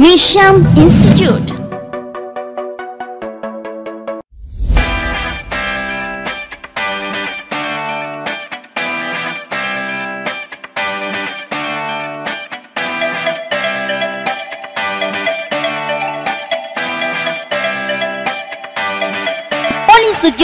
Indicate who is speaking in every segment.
Speaker 1: Nisham Institute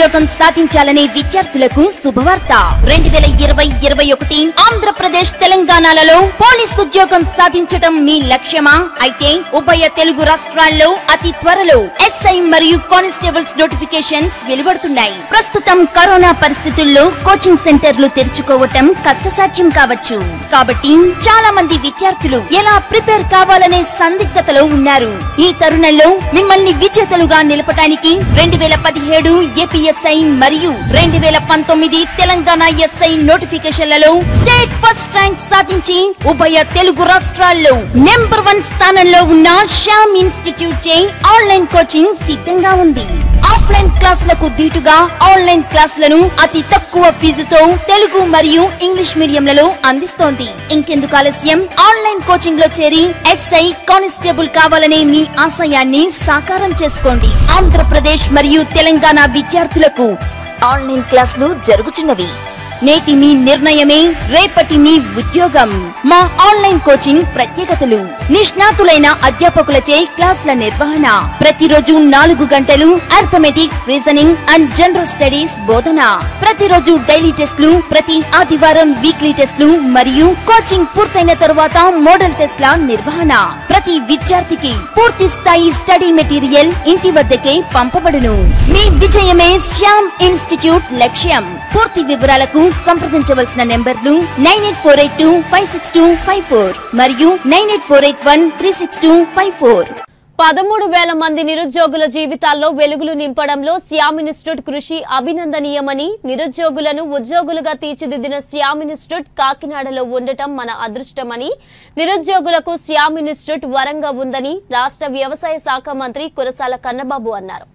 Speaker 1: ఉద్యోగం సాధించాలనే విద్యార్థులకు శుభవార్త రెండు వేల ఇరవై ఇరవై ఒకటి ఆంధ్రప్రదేశ్ తెలంగాణలలో పోలీస్ ఉద్యోగం సాధించడం మీ లక్ష్యమా అయితే ఉభయ తెలుగు రాష్ట్రాల్లో అతి త్వరలో ఎస్ఐ మరియు కానిస్టేబుల్స్ నోటిఫికేషన్స్ వెలువడుతున్నాయి ప్రస్తుతం కరోనా పరిస్థితుల్లో కోచింగ్ సెంటర్లు తెరుచుకోవటం కష్టసాధ్యం కావచ్చు కాబట్టి చాలా మంది విద్యార్థులు ఎలా ప్రిపేర్ కావాలనే సందిగ్ధతలో ఉన్నారు ఈ తరుణంలో మిమ్మల్ని విజేతలుగా నిలపడానికి రెండు వేల పదిహేడు ఏపీఎస్ ఎస్ఐ మరియు రెండు వేల పంతొమ్మిది తెలంగాణ ఎస్ఐ నోటిఫికేషన్లలో స్టేట్ ఫస్ట్ ర్యాంక్ సాధించి ఉభయ తెలుగు రాష్ట్రాల్లో నెంబర్ వన్ స్థానంలో ఉన్న శ్యామ్ ఇన్స్టిట్యూట్ చే ఆన్లైన్ కోచింగ్ సిద్ధంగా ఉంది ఆఫ్లైన్ క్లాసులకు దీటుగా ఆన్లైన్ క్లాసులను అతి తక్కువ ఫీజుతో తెలుగు మరియు ఇంగ్లీష్ మీడియంలలో అందిస్తోంది ఇంకెందుకు ఆలస్యం ఆన్లైన్ కోచింగ్ లో చేరి ఎస్ఐ కానిస్టేబుల్ కావాలనే మీ ఆశయాన్ని సాకారం చేసుకోండి ఆంధ్రప్రదేశ్ మరియు తెలంగాణ విద్యార్థులకు ఆన్లైన్ క్లాసులు జరుగుచున్నవి నేటి మీ నిర్ణయమే రేపటి మీ ఉద్యోగం మా ఆన్లైన్ కోచింగ్ ప్రత్యేకతలు నిష్ణాతులైన అధ్యాపకులచే క్లాసుల నిర్వహణ ప్రతిరోజు నాలుగు గంటలు arithmetic reasoning and general studies బోధన ప్రతిరోజు డైలీ టెస్ట్లు ప్రతి ఆదివారం వీక్లీ టెస్ట్లు మరియు కోచింగ్ పూర్తయిన తరువాత మోడల్ టెస్ట్ల నిర్వహణ ప్రతి విద్యార్థికి పూర్తి స్థాయి స్టడీ మెటీరియల్ ఇంటి వద్దకే పంపబడును మీ విజయమే శ్యామ్ ఇన్స్టిట్యూట్ లక్ష్యం పూర్తి వివరాలకు సంప్రదించవలసిన నెంబర్లు nine eight four eight two five six two five four మరియు nine eight four eight one three six two five four
Speaker 2: పదమూడు వేల మంది నిరుద్యోగుల జీవితాల్లో వెలుగులు నింపడంలో శ్యామ్ ఇన్స్టిట్యూట్ కృషి అభినందనీయమని నిరుద్యోగులను ఉద్యోగులుగా తీర్చిదిద్దిన శ్యామ్ ఇన్స్టిట్యూట్ కాకినాడలో ఉండటం మన అదృష్టమని నిరుద్యోగులకు శ్యామ్ ఇన్స్టిట్యూట్ వరంగా ఉందని రాష్ట్ర వ్యవసాయ శాఖ మంత్రి కురసాల కన్నబాబు అన్నారు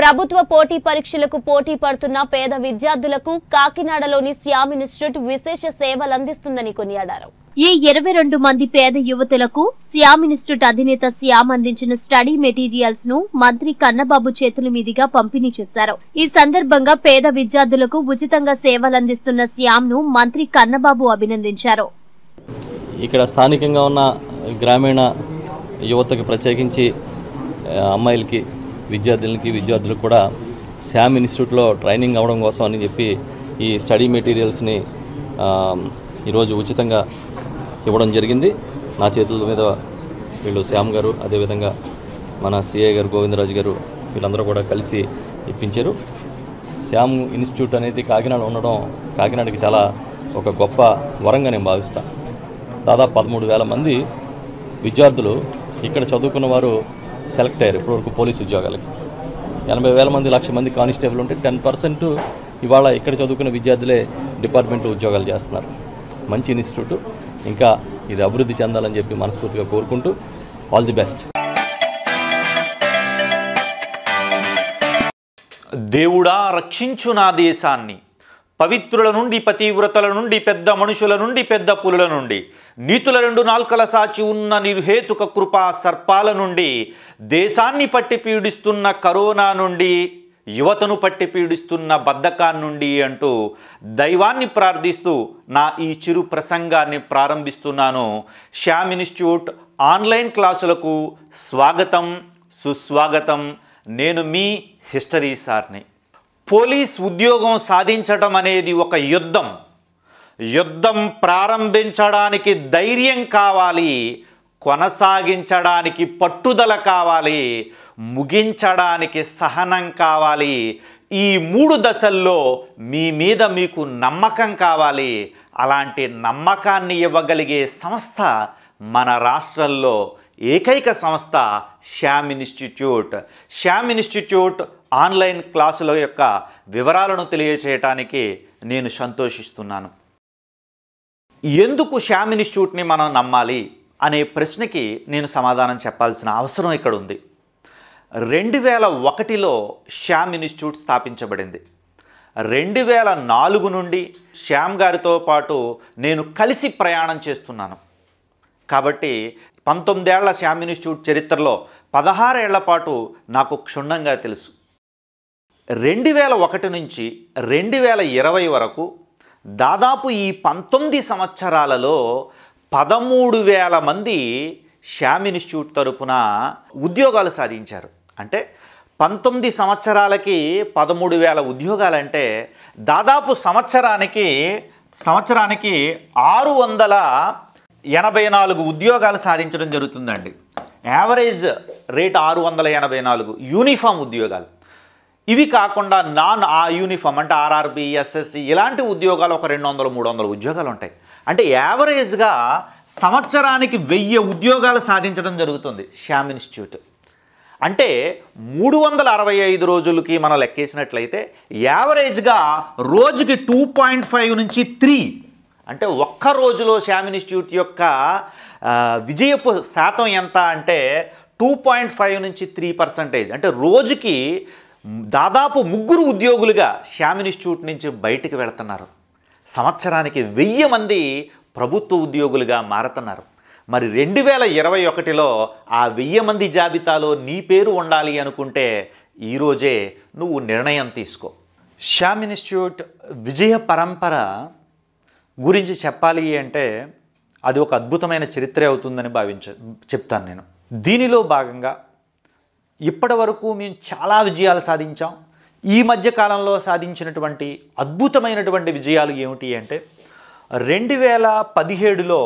Speaker 2: ప్రభుత్వ పోటీ పరీక్షలకు పోటీ పడుతున్న పేద విద్యార్థులకు కాకినాడలోని శ్యామ్ ఇన్స్టిట్యూట్ విశేష సేవలు అందిస్తుందని కొనియాడారు ఈ ఇరవై రెండు మంది పేద యువతులకు శ్యామ్ ఇన్స్టిట్యూట్ అధినేత శ్యామ్ అందించిన స్టడీ మెటీరియల్స్ ను మంత్రి కన్నబాబు చేతుల మీదుగా పంపిణీ చేశారు ఈ సందర్భంగా పేద విద్యార్థులకు ఉచితంగా సేవలందిస్తున్న శ్యామ్ ను మంత్రి కన్నబాబు అభినందించారు
Speaker 3: ఇక్కడ స్థానికంగా ఉన్న గ్రామీణ యువతకు ప్రత్యేకించి అమ్మాయిలకి విద్యార్థులకి విద్యార్థులకు కూడా శామ్ ఇన్స్టిట్యూట్లో ట్రైనింగ్ అవ్వడం కోసం అని చెప్పి ఈ స్టడీ మెటీరియల్స్ని ఈరోజు ఉచితంగా ఇవ్వడం జరిగింది నా చేతుల మీద వీళ్ళు శ్యామ్ గారు అదేవిధంగా మన సిఏ గారు గోవిందరాజు గారు వీళ్ళందరూ కూడా కలిసి ఇప్పించారు శ్యామ్ ఇన్స్టిట్యూట్ అనేది కాకినాడ ఉండడం కాకినాడకి చాలా ఒక గొప్ప వరంగా నేను భావిస్తాను దాదాపు పదమూడు వేల మంది విద్యార్థులు ఇక్కడ చదువుకున్న వారు సెలెక్ట్ అయ్యారు ఇప్పటివరకు పోలీసు ఉద్యోగాలకి ఎనభై వేల మంది లక్ష మంది కానిస్టేబుల్ ఉంటే టెన్ పర్సెంట్ ఇవాళ ఇక్కడ చదువుకునే విద్యార్థులే డిపార్ట్మెంట్లో ఉద్యోగాలు చేస్తున్నారు మంచి ఇన్స్టిట్యూట్ ఇంకా ఇది అభివృద్ధి చెందాలని చెప్పి మనస్ఫూర్తిగా కోరుకుంటూ ఆల్ ది బెస్ట్ దేవుడా రక్షించు నా దేశాన్ని పవిత్రుల నుండి పతివ్రతల నుండి పెద్ద మనుషుల నుండి పెద్ద పులుల నుండి నీతుల రెండు నాల్కల సాచి ఉన్న నిర్హేతుక కృపా సర్పాల నుండి దేశాన్ని పట్టి పీడిస్తున్న కరోనా నుండి యువతను పట్టి పీడిస్తున్న బద్ధకాన్నిండి అంటూ దైవాన్ని ప్రార్థిస్తూ నా ఈ చిరు ప్రసంగాన్ని ప్రారంభిస్తున్నాను శ్యామ్ ఇన్స్టిట్యూట్ ఆన్లైన్ క్లాసులకు స్వాగతం సుస్వాగతం నేను మీ హిస్టరీ సార్ని పోలీస్ ఉద్యోగం సాధించటం అనేది ఒక యుద్ధం యుద్ధం ప్రారంభించడానికి ధైర్యం కావాలి కొనసాగించడానికి పట్టుదల కావాలి ముగించడానికి సహనం కావాలి ఈ మూడు దశల్లో మీ మీద మీకు నమ్మకం కావాలి అలాంటి నమ్మకాన్ని ఇవ్వగలిగే సంస్థ మన రాష్ట్రంలో ఏకైక సంస్థ Shyam institute Shyam institute online క్లాసుల యొక్క వివరాలను తెలియచేయటానికి నేను సంతోషిస్తున్నాను ఎందుకు శ్యామ్ ఇన్స్టిట్యూట్ని మనం నమ్మాలి అనే ప్రశ్నకి నేను సమాధానం చెప్పాల్సిన అవసరం ఇక్కడ ఉంది రెండు వేల ఒకటిలో శ్యామ్ ఇన్స్టిట్యూట్ స్థాపించబడింది రెండు వేల నాలుగు నుండి శ్యామ్ గారితో పాటు నేను కలిసి ప్రయాణం చేస్తున్నాను కాబట్టి పంతొమ్మిదేళ్ల శ్యామ్ ఇన్స్టిట్యూట్ చరిత్రలో పదహారేళ్ల పాటు నాకు క్షుణ్ణంగా తెలుసు రెండు వేల ఒకటి నుంచి రెండు వేల ఇరవై వరకు దాదాపు ఈ పంతొమ్మిది సంవత్సరాలలో పదమూడు వేల మంది శ్యామ్ ఇన్స్టిట్యూట్ తరపున ఉద్యోగాలు సాధించారు అంటే పంతొమ్మిది సంవత్సరాలకి పదమూడు వేల ఉద్యోగాలు అంటే దాదాపు సంవత్సరానికి సంవత్సరానికి ఆరు వందల ఎనభై నాలుగు ఉద్యోగాలు సాధించడం జరుగుతుందండి యావరేజ్ రేట్ ఆరు వందల ఎనభై నాలుగు యూనిఫామ్ ఉద్యోగాలు ఇవి కాకుండా నాన్ ఆ యూనిఫామ్ అంటే ఆర్ఆర్బి ఎస్ఎస్సి ఇలాంటి ఉద్యోగాలు ఒక రెండు వందలు మూడు వందల ఉద్యోగాలు ఉంటాయి అంటే యావరేజ్గా సంవత్సరానికి వెయ్యి ఉద్యోగాలు సాధించడం జరుగుతుంది శ్యామ్ ఇన్స్టిట్యూట్ అంటే మూడు వందల అరవై ఐదు రోజులకి మనం లెక్కేసినట్లయితే యావరేజ్గా రోజుకి టూ పాయింట్ ఫైవ్ నుంచి త్రీ అంటే ఒక్క రోజులో శ్యామ్ ఇన్స్టిట్యూట్ యొక్క విజయపు శాతం ఎంత అంటే టూ పాయింట్ ఫైవ్ నుంచి త్రీ పర్సంటేజ్ అంటే రోజుకి దాదాపు ముగ్గురు ఉద్యోగులుగా శ్యామ్ ఇన్స్టిట్యూట్ నుంచి బయటికి వెళుతున్నారు సంవత్సరానికి వెయ్యి మంది ప్రభుత్వ ఉద్యోగులుగా మారుతున్నారు మరి రెండు వేల ఇరవై ఒకటిలో ఆ వెయ్యి మంది జాబితాలో నీ పేరు ఉండాలి అనుకుంటే ఈరోజే నువ్వు నిర్ణయం తీసుకో శ్యామ్ ఇన్స్టిట్యూట్ విజయ పరంపర గురించి చెప్పాలి అంటే అది ఒక అద్భుతమైన చరిత్ర అవుతుందని భావించ చెప్తాను నేను దీనిలో భాగంగా ఇప్పటి వరకు మేము చాలా విజయాలు సాధించాం ఈ మధ్య కాలంలో సాధించినటువంటి అద్భుతమైనటువంటి విజయాలు ఏమిటి అంటే రెండు వేల పదిహేడులో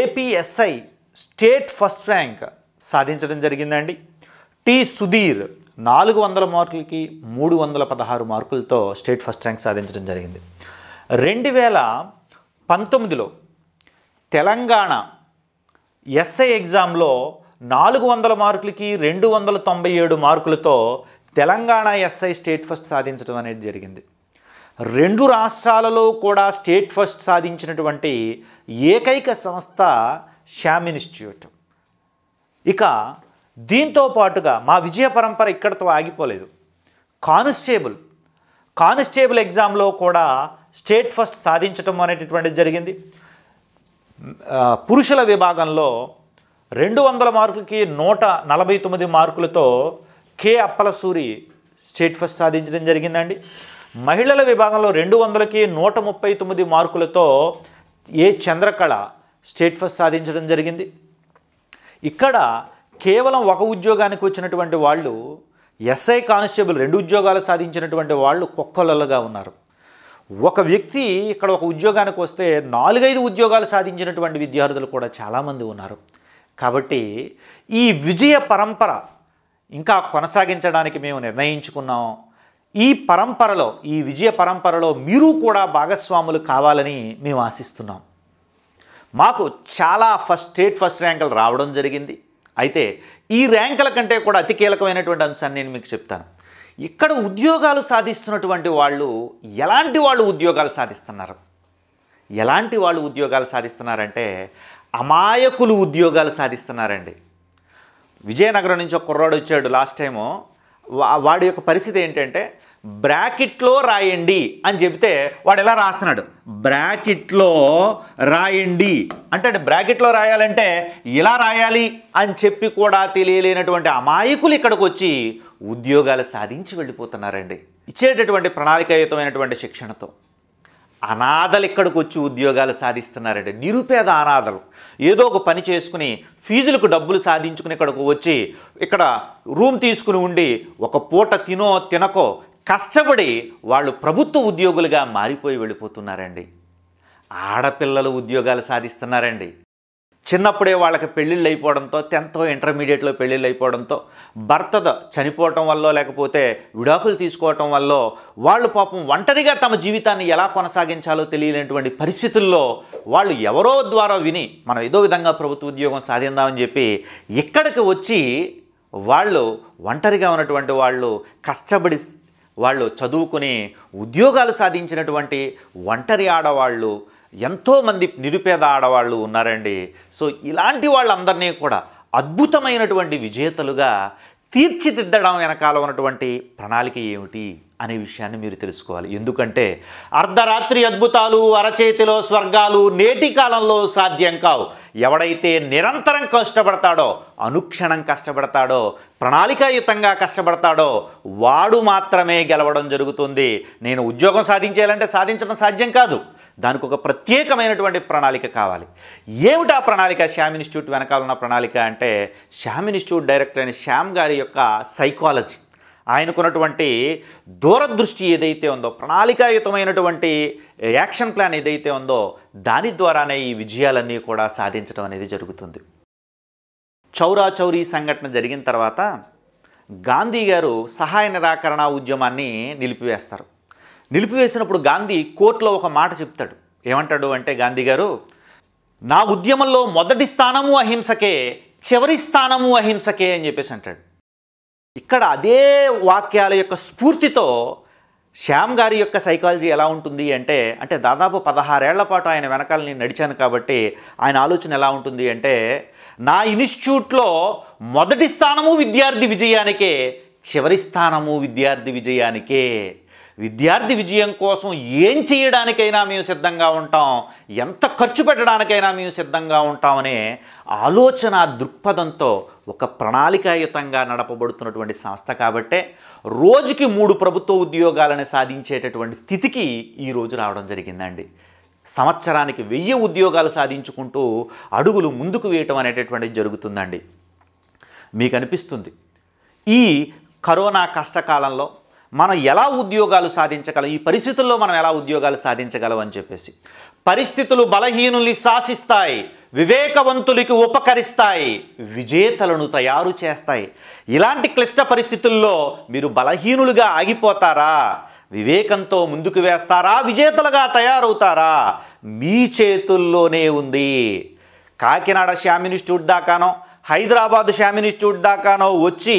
Speaker 3: ఏపీఎస్ఐ స్టేట్ ఫస్ట్ ర్యాంక్ సాధించడం జరిగిందండి టి సుధీర్ నాలుగు వందల మార్కులకి మూడు వందల పదహారు మార్కులతో స్టేట్ ఫస్ట్ ర్యాంక్ సాధించడం జరిగింది రెండు వేల పంతొమ్మిదిలో తెలంగాణ ఎస్ఐ ఎగ్జామ్లో నాలుగు వందల మార్కులకి రెండు వందల తొంభై ఏడు మార్కులతో తెలంగాణ ఎస్ఐ స్టేట్ ఫస్ట్ సాధించడం అనేది జరిగింది రెండు రాష్ట్రాలలో కూడా స్టేట్ ఫస్ట్ సాధించినటువంటి ఏకైక సంస్థ శ్యామ్ ఇన్స్టిట్యూట్ ఇక దీంతో పాటుగా మా విజయ పరంపర ఇక్కడతో ఆగిపోలేదు కానిస్టేబుల్ కానిస్టేబుల్ ఎగ్జామ్లో కూడా స్టేట్ ఫస్ట్ సాధించటం అనేటటువంటిది జరిగింది పురుషుల విభాగంలో రెండు వందల మార్కులకి నూట నలభై తొమ్మిది మార్కులతో కె అప్పలసూరి స్టేట్ ఫస్ట్ సాధించడం జరిగిందండి మహిళల విభాగంలో రెండు వందలకి నూట ముప్పై తొమ్మిది మార్కులతో ఏ చంద్రకళ స్టేట్ ఫస్ట్ సాధించడం జరిగింది ఇక్కడ కేవలం ఒక ఉద్యోగానికి వచ్చినటువంటి వాళ్ళు ఎస్ఐ కానిస్టేబుల్ రెండు ఉద్యోగాలు సాధించినటువంటి వాళ్ళు కుక్కలలుగా ఉన్నారు ఒక వ్యక్తి ఇక్కడ ఒక ఉద్యోగానికి వస్తే నాలుగైదు ఉద్యోగాలు సాధించినటువంటి విద్యార్థులు కూడా చాలామంది ఉన్నారు కాబట్టి ఈ విజయ పరంపర ఇంకా కొనసాగించడానికి మేము నిర్ణయించుకున్నాం ఈ పరంపరలో ఈ విజయ పరంపరలో మీరు కూడా భాగస్వాములు కావాలని మేము ఆశిస్తున్నాం మాకు చాలా ఫస్ట్ స్టేట్ ఫస్ట్ ర్యాంకులు రావడం జరిగింది అయితే ఈ ర్యాంకుల కంటే కూడా అతి కీలకమైనటువంటి అంశాన్ని నేను మీకు చెప్తాను ఇక్కడ ఉద్యోగాలు సాధిస్తున్నటువంటి వాళ్ళు ఎలాంటి వాళ్ళు ఉద్యోగాలు సాధిస్తున్నారు ఎలాంటి వాళ్ళు ఉద్యోగాలు సాధిస్తున్నారంటే అమాయకులు ఉద్యోగాలు సాధిస్తున్నారండి విజయనగరం నుంచి ఒక కుర్రాడు వచ్చాడు లాస్ట్ టైము వాడి యొక్క పరిస్థితి ఏంటంటే బ్రాకెట్లో రాయండి అని చెబితే వాడు ఎలా రాస్తున్నాడు బ్రాకెట్లో రాయండి అంటే బ్రాకెట్లో రాయాలంటే ఇలా రాయాలి అని చెప్పి కూడా తెలియలేనటువంటి అమాయకులు ఇక్కడికి వచ్చి ఉద్యోగాలు సాధించి వెళ్ళిపోతున్నారండి ఇచ్చేటటువంటి ప్రణాళికాయుతమైనటువంటి శిక్షణతో అనాథలు ఇక్కడికి వచ్చి ఉద్యోగాలు సాధిస్తున్నారండి నిరుపేద అనాథలు ఏదో ఒక పని చేసుకుని ఫీజులకు డబ్బులు సాధించుకుని ఇక్కడకు వచ్చి ఇక్కడ రూమ్ తీసుకుని ఉండి ఒక పూట తినో తినకో కష్టపడి వాళ్ళు ప్రభుత్వ ఉద్యోగులుగా మారిపోయి వెళ్ళిపోతున్నారండి ఆడపిల్లలు ఉద్యోగాలు సాధిస్తున్నారండి చిన్నప్పుడే వాళ్ళకి పెళ్ళిళ్ళు అయిపోవడంతో టెన్త్ ఇంటర్మీడియట్లో పెళ్ళిళ్ళు అయిపోవడంతో భర్త చనిపోవటం వల్ల లేకపోతే విడాకులు తీసుకోవటం వల్ల వాళ్ళు పాపం ఒంటరిగా తమ జీవితాన్ని ఎలా కొనసాగించాలో తెలియనటువంటి పరిస్థితుల్లో వాళ్ళు ఎవరో ద్వారా విని మనం ఏదో విధంగా ప్రభుత్వ ఉద్యోగం సాధిందామని చెప్పి ఇక్కడికి వచ్చి వాళ్ళు ఒంటరిగా ఉన్నటువంటి వాళ్ళు కష్టపడి వాళ్ళు చదువుకుని ఉద్యోగాలు సాధించినటువంటి ఒంటరి ఆడవాళ్ళు ఎంతోమంది నిరుపేద ఆడవాళ్ళు ఉన్నారండి సో ఇలాంటి వాళ్ళందరినీ కూడా అద్భుతమైనటువంటి విజేతలుగా తీర్చిదిద్దడం వెనకాల ఉన్నటువంటి ప్రణాళిక ఏమిటి అనే విషయాన్ని మీరు తెలుసుకోవాలి ఎందుకంటే అర్ధరాత్రి అద్భుతాలు అరచేతిలో స్వర్గాలు నేటి కాలంలో సాధ్యం కావు ఎవడైతే నిరంతరం కష్టపడతాడో అనుక్షణం కష్టపడతాడో ప్రణాళికాయుతంగా కష్టపడతాడో వాడు మాత్రమే గెలవడం జరుగుతుంది నేను ఉద్యోగం సాధించేయాలంటే సాధించడం సాధ్యం కాదు దానికి ఒక ప్రత్యేకమైనటువంటి ప్రణాళిక కావాలి ఏమిటా ప్రణాళిక శ్యామ్ ఇన్స్టిట్యూట్ వెనకాల ఉన్న ప్రణాళిక అంటే శ్యామ్ ఇన్స్టిట్యూట్ డైరెక్టర్ అయిన శ్యామ్ గారి యొక్క సైకాలజీ ఆయనకున్నటువంటి దూరదృష్టి ఏదైతే ఉందో ప్రణాళికాయుతమైనటువంటి యాక్షన్ ప్లాన్ ఏదైతే ఉందో దాని ద్వారానే ఈ విజయాలన్నీ కూడా సాధించడం అనేది జరుగుతుంది చౌరా చౌరీ సంఘటన జరిగిన తర్వాత గాంధీ గారు సహాయ నిరాకరణ ఉద్యమాన్ని నిలిపివేస్తారు నిలిపివేసినప్పుడు గాంధీ కోర్టులో ఒక మాట చెప్తాడు ఏమంటాడు అంటే గాంధీ గారు నా ఉద్యమంలో మొదటి స్థానము అహింసకే చివరి స్థానము అహింసకే అని చెప్పేసి అంటాడు ఇక్కడ అదే వాక్యాల యొక్క స్ఫూర్తితో శ్యామ్ గారి యొక్క సైకాలజీ ఎలా ఉంటుంది అంటే అంటే దాదాపు పదహారేళ్ల పాటు ఆయన వెనకాల నేను నడిచాను కాబట్టి ఆయన ఆలోచన ఎలా ఉంటుంది అంటే నా ఇన్స్టిట్యూట్లో మొదటి స్థానము విద్యార్థి విజయానికే చివరి స్థానము విద్యార్థి విజయానికే విద్యార్థి విజయం కోసం ఏం చేయడానికైనా మేము సిద్ధంగా ఉంటాం ఎంత ఖర్చు పెట్టడానికైనా మేము సిద్ధంగా ఉంటామనే ఆలోచన దృక్పథంతో ఒక ప్రణాళికాయుతంగా నడపబడుతున్నటువంటి సంస్థ కాబట్టే రోజుకి మూడు ప్రభుత్వ ఉద్యోగాలను సాధించేటటువంటి స్థితికి ఈరోజు రావడం జరిగిందండి సంవత్సరానికి వెయ్యి ఉద్యోగాలు సాధించుకుంటూ అడుగులు ముందుకు వేయటం అనేటటువంటిది జరుగుతుందండి మీకు అనిపిస్తుంది ఈ కరోనా కష్టకాలంలో మనం ఎలా ఉద్యోగాలు సాధించగలం ఈ పరిస్థితుల్లో మనం ఎలా ఉద్యోగాలు సాధించగలం అని చెప్పేసి పరిస్థితులు బలహీనుల్ని శాసిస్తాయి వివేకవంతులకి ఉపకరిస్తాయి విజేతలను తయారు చేస్తాయి ఇలాంటి క్లిష్ట పరిస్థితుల్లో మీరు బలహీనులుగా ఆగిపోతారా వివేకంతో ముందుకు వేస్తారా విజేతలుగా తయారవుతారా మీ చేతుల్లోనే ఉంది కాకినాడ శ్యామ్ ఇన్స్టిట్యూట్ దాకానో హైదరాబాద్ శ్యామ్ ఇన్స్టిట్యూట్ దాకానో వచ్చి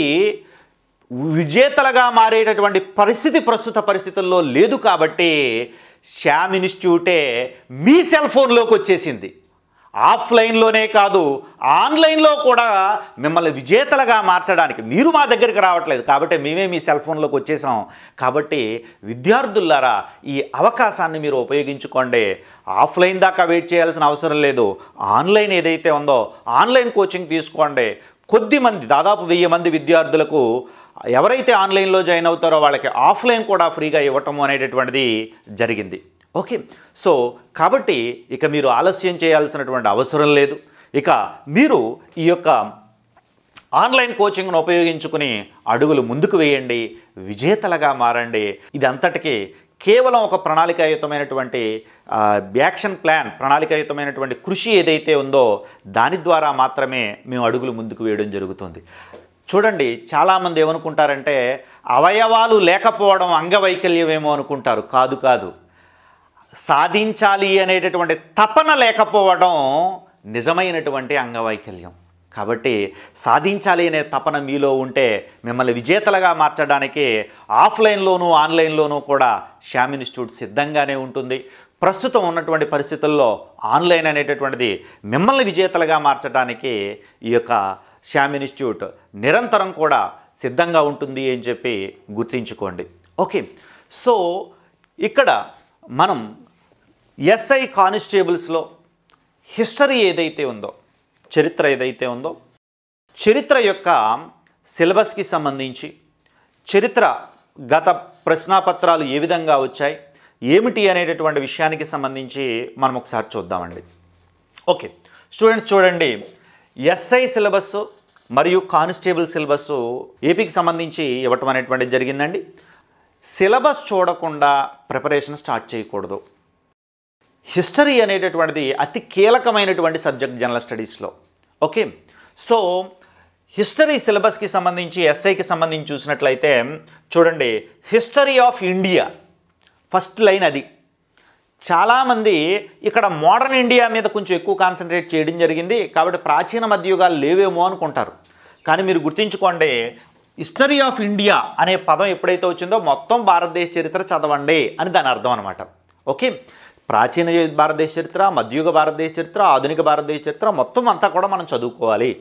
Speaker 3: విజేతలుగా మారేటటువంటి పరిస్థితి ప్రస్తుత పరిస్థితుల్లో లేదు కాబట్టి శ్యామ్ ఇన్స్టిట్యూటే మీ సెల్ ఫోన్లోకి వచ్చేసింది ఆఫ్లైన్లోనే కాదు ఆన్లైన్లో కూడా మిమ్మల్ని విజేతలుగా మార్చడానికి మీరు మా దగ్గరికి రావట్లేదు కాబట్టి మేమే మీ సెల్ ఫోన్లోకి వచ్చేసాం కాబట్టి విద్యార్థులారా ఈ అవకాశాన్ని మీరు ఉపయోగించుకోండి ఆఫ్లైన్ దాకా వెయిట్ చేయాల్సిన అవసరం లేదు ఆన్లైన్ ఏదైతే ఉందో ఆన్లైన్ కోచింగ్ తీసుకోండి కొద్దిమంది దాదాపు వెయ్యి మంది విద్యార్థులకు ఎవరైతే ఆన్లైన్లో జాయిన్ అవుతారో వాళ్ళకి ఆఫ్లైన్ కూడా ఫ్రీగా ఇవ్వటం అనేటటువంటిది జరిగింది ఓకే సో కాబట్టి ఇక మీరు ఆలస్యం చేయాల్సినటువంటి అవసరం లేదు ఇక మీరు ఈ యొక్క ఆన్లైన్ కోచింగ్ను ఉపయోగించుకుని అడుగులు ముందుకు వేయండి విజేతలుగా మారండి ఇది అంతటికీ కేవలం ఒక ప్రణాళికాయుతమైనటువంటి యాక్షన్ ప్లాన్ ప్రణాళికాయుతమైనటువంటి కృషి ఏదైతే ఉందో దాని ద్వారా మాత్రమే మేము అడుగులు ముందుకు వేయడం జరుగుతుంది చూడండి చాలామంది ఏమనుకుంటారంటే అవయవాలు లేకపోవడం అంగవైకల్యమేమో అనుకుంటారు కాదు కాదు సాధించాలి అనేటటువంటి తపన లేకపోవడం నిజమైనటువంటి అంగవైకల్యం కాబట్టి సాధించాలి అనే తపన మీలో ఉంటే మిమ్మల్ని విజేతలుగా మార్చడానికి ఆఫ్లైన్లోనూ ఆన్లైన్లోనూ కూడా శ్యామ్ ఇన్స్టిట్యూట్ సిద్ధంగానే ఉంటుంది ప్రస్తుతం ఉన్నటువంటి పరిస్థితుల్లో ఆన్లైన్ అనేటటువంటిది మిమ్మల్ని విజేతలుగా మార్చడానికి ఈ యొక్క శ్యామ్ ఇన్స్టిట్యూట్ నిరంతరం కూడా సిద్ధంగా ఉంటుంది అని చెప్పి గుర్తించుకోండి ఓకే సో ఇక్కడ మనం ఎస్ఐ కానిస్టేబుల్స్లో హిస్టరీ ఏదైతే ఉందో చరిత్ర ఏదైతే ఉందో చరిత్ర యొక్క సిలబస్కి సంబంధించి చరిత్ర గత ప్రశ్నాపత్రాలు ఏ విధంగా వచ్చాయి ఏమిటి అనేటటువంటి విషయానికి సంబంధించి మనం ఒకసారి చూద్దామండి ఓకే స్టూడెంట్స్ చూడండి ఎస్ఐ సిలబస్ మరియు కానిస్టేబుల్ సిలబస్ ఏపీకి సంబంధించి ఇవ్వటం అనేటువంటిది జరిగిందండి సిలబస్ చూడకుండా ప్రిపరేషన్ స్టార్ట్ చేయకూడదు హిస్టరీ అనేటటువంటిది అతి కీలకమైనటువంటి సబ్జెక్ట్ జనరల్ స్టడీస్లో ఓకే సో హిస్టరీ సిలబస్కి సంబంధించి ఎస్ఐకి సంబంధించి చూసినట్లయితే చూడండి history of India first line అది చాలామంది ఇక్కడ మోడర్న్ ఇండియా మీద కొంచెం ఎక్కువ కాన్సన్ట్రేట్ చేయడం జరిగింది కాబట్టి ప్రాచీన మధ్యయుగాలు లేవేమో అనుకుంటారు కానీ మీరు గుర్తించుకోండి హిస్టరీ ఆఫ్ ఇండియా అనే పదం ఎప్పుడైతే వచ్చిందో మొత్తం భారతదేశ చరిత్ర చదవండి అని దాని అర్థం అనమాట ఓకే ప్రాచీన భారతదేశ చరిత్ర మధ్యయుగ భారతదేశ చరిత్ర ఆధునిక భారతదేశ చరిత్ర మొత్తం అంతా కూడా మనం చదువుకోవాలి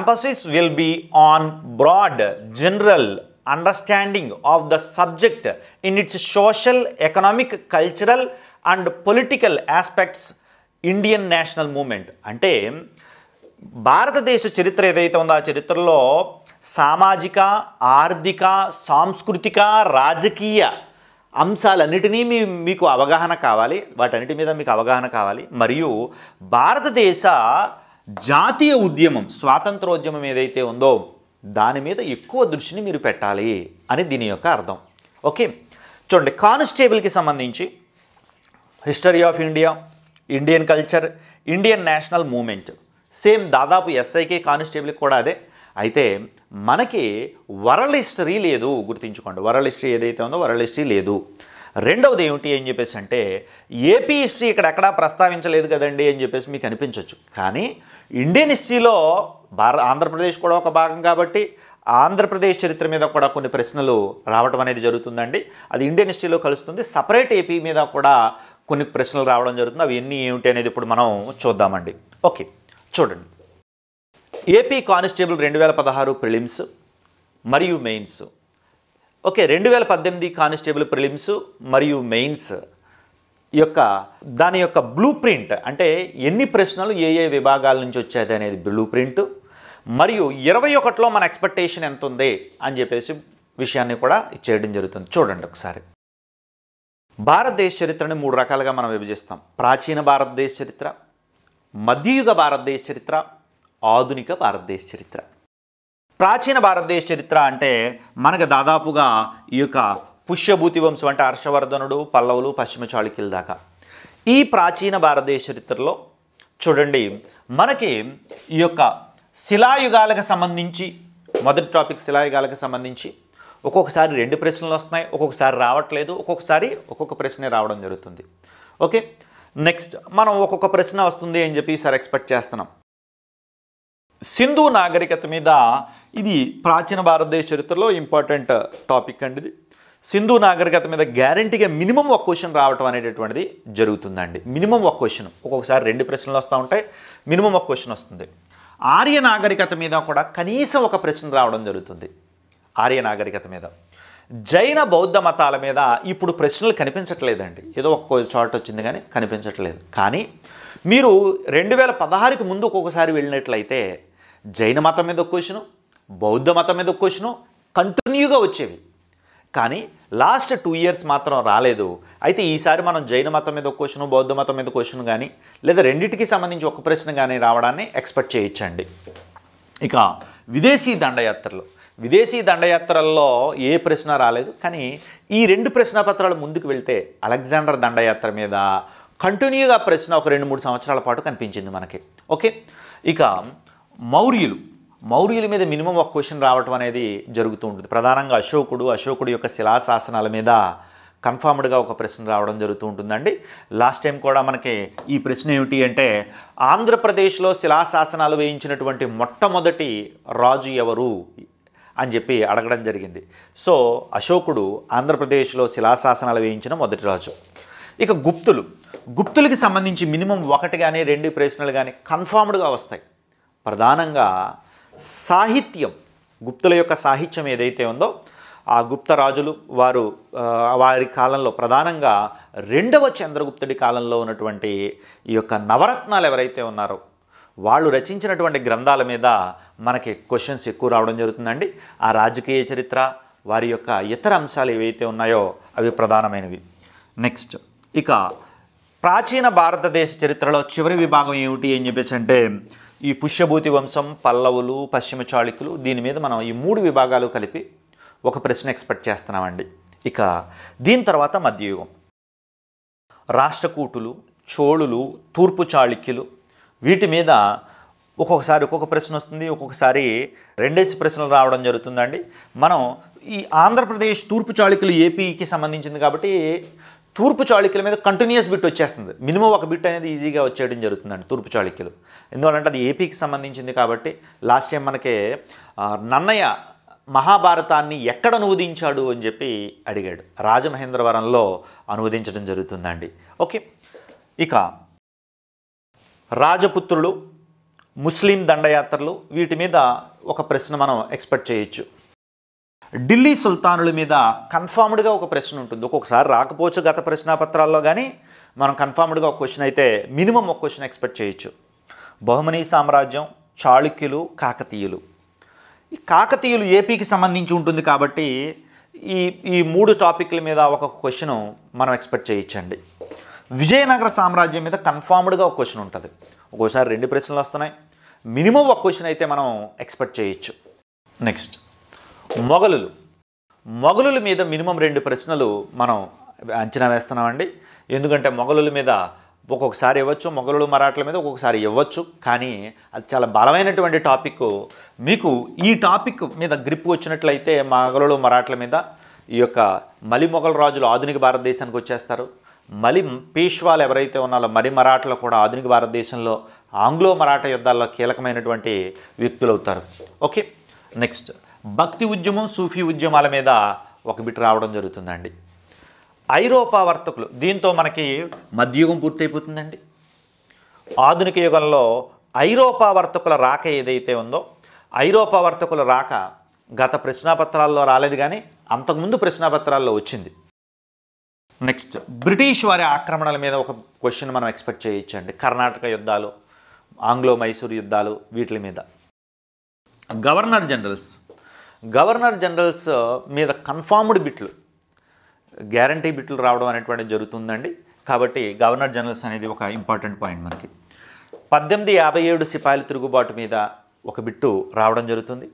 Speaker 3: emphasis will be on broad general understanding of the subject in its social economic cultural and political aspects Indian national movement అంటే భారతదేశ చరిత్ర ఏదైతే ఉందో ఆ చరిత్రలో సామాజిక ఆర్థిక సాంస్కృతిక రాజకీయ అంశాలన్నిటినీ మీ మీకు అవగాహన కావాలి వాటన్నిటి మీద మీకు అవగాహన కావాలి మరియు భారతదేశ జాతీయ ఉద్యమం స్వాతంత్రోద్యమం ఏదైతే ఉందో దాని మీద ఎక్కువ దృష్టిని మీరు పెట్టాలి అని దీని యొక్క అర్థం ఓకే చూడండి కానిస్టేబుల్కి సంబంధించి history of India Indian culture Indian national movement same దాదాపు ఎస్ఐకి కానిస్టేబుల్కి కూడా అదే అయితే మనకి వరల్డ్ హిస్టరీ లేదు గుర్తించుకోండి వరల్డ్ హిస్టరీ ఏదైతే ఉందో వరల్డ్ హిస్టరీ లేదు రెండవది ఏమిటి అని చెప్పేసి అంటే ఏపీ హిస్టరీ ఇక్కడ ఎక్కడా ప్రస్తావించలేదు కదండి అని చెప్పేసి మీకు అనిపించవచ్చు కానీ ఇండియన్ హిస్టరీలో భార ఆంధ్రప్రదేశ్ కూడా ఒక భాగం కాబట్టి ఆంధ్రప్రదేశ్ చరిత్ర మీద కూడా కొన్ని ప్రశ్నలు రావడం అనేది జరుగుతుందండి అది ఇండియన్ హిస్టరీలో కలుస్తుంది సపరేట్ ఏపీ మీద కూడా కొన్ని ప్రశ్నలు రావడం జరుగుతుంది అవి ఎన్ని ఏమిటి అనేది ఇప్పుడు మనం చూద్దామండి ఓకే చూడండి ఏపీ కానిస్టేబుల్ రెండు వేల పదహారు ప్రిలిమ్స్ మరియు మెయిన్స్ ఓకే రెండు వేల పద్దెనిమిది కానిస్టేబుల్ ప్రిలిమ్స్ మరియు మెయిన్స్ యొక్క దాని యొక్క బ్లూ ప్రింట్ అంటే ఎన్ని ప్రశ్నలు ఏ ఏ విభాగాల నుంచి వచ్చేది అనేది బ్లూ ప్రింట్ మరియు ఇరవై ఒకటిలో మన ఎక్స్పెక్టేషన్ ఎంత ఉంది అని చెప్పేసి విషయాన్ని కూడా చేయడం జరుగుతుంది చూడండి ఒకసారి భారతదేశ చరిత్రని మూడు రకాలుగా మనం విభజిస్తాం ప్రాచీన భారతదేశ చరిత్ర మధ్యయుగ భారతదేశ చరిత్ర ఆధునిక భారతదేశ చరిత్ర ప్రాచీన భారతదేశ చరిత్ర అంటే మనకు దాదాపుగా ఈ యొక్క పుష్యభూతి వంశం అంటే హర్షవర్ధనుడు పల్లవులు పశ్చిమ చాళుక్యుల దాకా ఈ ప్రాచీన భారతదేశ చరిత్రలో చూడండి మనకి ఈ యొక్క శిలాయుగాలకు సంబంధించి మొదటి టాపిక్ శిలాయుగాలకు సంబంధించి ఒక్కొక్కసారి రెండు ప్రశ్నలు వస్తున్నాయి ఒక్కొక్కసారి రావట్లేదు ఒక్కొక్కసారి ఒక్కొక్క ప్రశ్నే రావడం జరుగుతుంది ఓకే నెక్స్ట్ మనం ఒక్కొక్క ప్రశ్న వస్తుంది అని చెప్పి సార్ ఎక్స్పెక్ట్ చేస్తున్నాం సింధు నాగరికత మీద ఇది ప్రాచీన భారతదేశ చరిత్రలో ఇంపార్టెంట్ టాపిక్ అండి ఇది సింధు నాగరికత మీద గ్యారంటీగా మినిమం ఒక క్వశ్చన్ రావటం అనేటటువంటిది జరుగుతుందండి మినిమం ఒక క్వశ్చన్ ఒక్కొక్కసారి రెండు ప్రశ్నలు వస్తూ ఉంటాయి మినిమం ఒక క్వశ్చన్ వస్తుంది ఆర్య నాగరికత మీద కూడా కనీసం ఒక ప్రశ్న రావడం జరుగుతుంది ఆర్య నాగరికత మీద జైన బౌద్ధ మతాల మీద ఇప్పుడు ప్రశ్నలు కనిపించట్లేదండి ఏదో ఒక చోట వచ్చింది కానీ కనిపించట్లేదు కానీ మీరు రెండు వేల పదహారుకి ముందు ఒక్కొక్కసారి వెళ్ళినట్లయితే జైన మతం మీద ఒక క్వశ్చను బౌద్ధ మతం మీద క్వశ్చను కంటిన్యూగా వచ్చేవి కానీ లాస్ట్ టూ ఇయర్స్ మాత్రం రాలేదు అయితే ఈసారి మనం జైన మతం మీద ఒక క్వశ్చన్ బౌద్ధ మతం మీద క్వశ్చన్ కానీ లేదా రెండింటికి సంబంధించి ఒక ప్రశ్న కానీ రావడాన్ని ఎక్స్పెక్ట్ చేయించండి ఇక విదేశీ దండయాత్రలు విదేశీ దండయాత్రల్లో ఏ ప్రశ్న రాలేదు కానీ ఈ రెండు పత్రాలు ముందుకు వెళ్తే అలెగ్జాండర్ దండయాత్ర మీద కంటిన్యూగా ప్రశ్న ఒక రెండు మూడు సంవత్సరాల పాటు కనిపించింది మనకి ఓకే ఇక మౌర్యులు మౌర్యుల మీద మినిమం ఒక క్వశ్చన్ రావటం అనేది జరుగుతూ ఉంటుంది ప్రధానంగా అశోకుడు అశోకుడు యొక్క శిలాశాసనాల మీద కన్ఫామ్డ్గా ఒక ప్రశ్న రావడం జరుగుతూ ఉంటుందండి లాస్ట్ టైం కూడా మనకి ఈ ప్రశ్న ఏమిటి అంటే ఆంధ్రప్రదేశ్లో శిలాశాసనాలు వేయించినటువంటి మొట్టమొదటి రాజు ఎవరు అని చెప్పి అడగడం జరిగింది సో అశోకుడు ఆంధ్రప్రదేశ్లో శిలాశాసనాలు వేయించిన మొదటి రాజు ఇక గుప్తులు గుప్తులకి సంబంధించి మినిమం ఒకటి కానీ రెండు ప్రశ్నలు కానీ కన్ఫామ్డ్గా వస్తాయి ప్రధానంగా సాహిత్యం గుప్తుల యొక్క సాహిత్యం ఏదైతే ఉందో ఆ గుప్త రాజులు వారు వారి కాలంలో ప్రధానంగా రెండవ చంద్రగుప్తుడి కాలంలో ఉన్నటువంటి ఈ యొక్క నవరత్నాలు ఎవరైతే ఉన్నారో వాళ్ళు రచించినటువంటి గ్రంథాల మీద మనకి క్వశ్చన్స్ ఎక్కువ రావడం జరుగుతుందండి ఆ రాజకీయ చరిత్ర వారి యొక్క ఇతర అంశాలు ఏవైతే ఉన్నాయో అవి ప్రధానమైనవి నెక్స్ట్ ఇక ప్రాచీన భారతదేశ చరిత్రలో చివరి విభాగం ఏమిటి అని చెప్పేసి అంటే ఈ పుష్యభూతి వంశం పల్లవులు పశ్చిమ చాళుక్యులు దీని మీద మనం ఈ మూడు విభాగాలు కలిపి ఒక ప్రశ్న ఎక్స్పెక్ట్ చేస్తున్నామండి ఇక దీని తర్వాత మధ్యయుగం రాష్ట్రకూటులు చోళులు తూర్పు చాళుక్యులు వీటి మీద ఒక్కొక్కసారి ఒక్కొక్క ప్రశ్న వస్తుంది ఒక్కొక్కసారి రెండేసి ప్రశ్నలు రావడం జరుగుతుందండి మనం ఈ ఆంధ్రప్రదేశ్ తూర్పు చాళుక్యులు ఏపీకి సంబంధించింది కాబట్టి తూర్పు చాళుక్యుల మీద కంటిన్యూస్ బిట్ వచ్చేస్తుంది మినిమం ఒక బిట్ అనేది ఈజీగా వచ్చేయడం జరుగుతుందండి తూర్పు చాళుక్యులు ఎందుకంటే అది ఏపీకి సంబంధించింది కాబట్టి లాస్ట్ టైం మనకి నన్నయ్య మహాభారతాన్ని ఎక్కడ అనువదించాడు అని చెప్పి అడిగాడు రాజమహేంద్రవరంలో అనువదించడం జరుగుతుందండి ఓకే ఇక రాజపుత్రులు ముస్లిం దండయాత్రలు వీటి మీద ఒక ప్రశ్న మనం ఎక్స్పెక్ట్ చేయొచ్చు ఢిల్లీ సుల్తానుల మీద కన్ఫామ్డ్గా ఒక ప్రశ్న ఉంటుంది ఒక్కొక్కసారి రాకపోవచ్చు గత ప్రశ్నాపత్రాల్లో కానీ మనం కన్ఫామ్డ్గా ఒక క్వశ్చన్ అయితే మినిమం ఒక క్వశ్చన్ ఎక్స్పెక్ట్ చేయొచ్చు బహుమనీ సామ్రాజ్యం చాళుక్యులు కాకతీయులు ఈ కాకతీయులు ఏపీకి సంబంధించి ఉంటుంది కాబట్టి ఈ ఈ మూడు టాపిక్ల మీద ఒక క్వశ్చన్ మనం ఎక్స్పెక్ట్ చేయించండి విజయనగర సామ్రాజ్యం మీద కన్ఫామ్డ్గా ఒక క్వశ్చన్ ఉంటుంది ఒక్కోసారి రెండు ప్రశ్నలు వస్తున్నాయి మినిమం ఒక క్వశ్చన్ అయితే మనం ఎక్స్పెక్ట్ చేయొచ్చు నెక్స్ట్ మొగలులు మొగలుల మీద మినిమం రెండు ప్రశ్నలు మనం అంచనా వేస్తున్నామండి ఎందుకంటే మొగలుల మీద ఒక్కొక్కసారి ఇవ్వచ్చు మొగలుడు మరాఠల మీద ఒక్కొక్కసారి ఇవ్వచ్చు కానీ అది చాలా బలమైనటువంటి టాపిక్ మీకు ఈ టాపిక్ మీద గ్రిప్ వచ్చినట్లయితే మొగలుడు మరాఠల మీద ఈ యొక్క మలి మొఘల రాజులు ఆధునిక భారతదేశానికి వచ్చేస్తారు మలి పేష్వాలు ఎవరైతే ఉన్నారో మరి మరాఠలు కూడా ఆధునిక భారతదేశంలో ఆంగ్లో మరాఠా యుద్ధాల్లో కీలకమైనటువంటి వ్యక్తులు అవుతారు ఓకే నెక్స్ట్ భక్తి ఉద్యమం సూఫీ ఉద్యమాల మీద ఒక బిట్ రావడం జరుగుతుందండి ఐరోపా వర్తకులు దీంతో మనకి మధ్యయుగం పూర్తయిపోతుందండి ఆధునిక యుగంలో ఐరోపా వర్తకుల రాక ఏదైతే ఉందో ఐరోపా వర్తకుల రాక గత ప్రశ్నాపత్రాల్లో రాలేదు కానీ అంతకుముందు ప్రశ్నాపత్రాల్లో వచ్చింది నెక్స్ట్ బ్రిటిష్ వారి ఆక్రమణల మీద ఒక క్వశ్చన్ మనం ఎక్స్పెక్ట్ చేయొచ్చండి కర్ణాటక యుద్ధాలు ఆంగ్లో మైసూర్ యుద్ధాలు వీటి మీద గవర్నర్ జనరల్స్ గవర్నర్ జనరల్స్ మీద కన్ఫామ్డ్ బిట్లు గ్యారంటీ బిట్లు రావడం అనేటువంటి జరుగుతుందండి కాబట్టి గవర్నర్ జనరల్స్ అనేది ఒక ఇంపార్టెంట్ పాయింట్ మనకి పద్దెనిమిది యాభై ఏడు సిపాయిల తిరుగుబాటు మీద ఒక బిట్టు రావడం జరుగుతుంది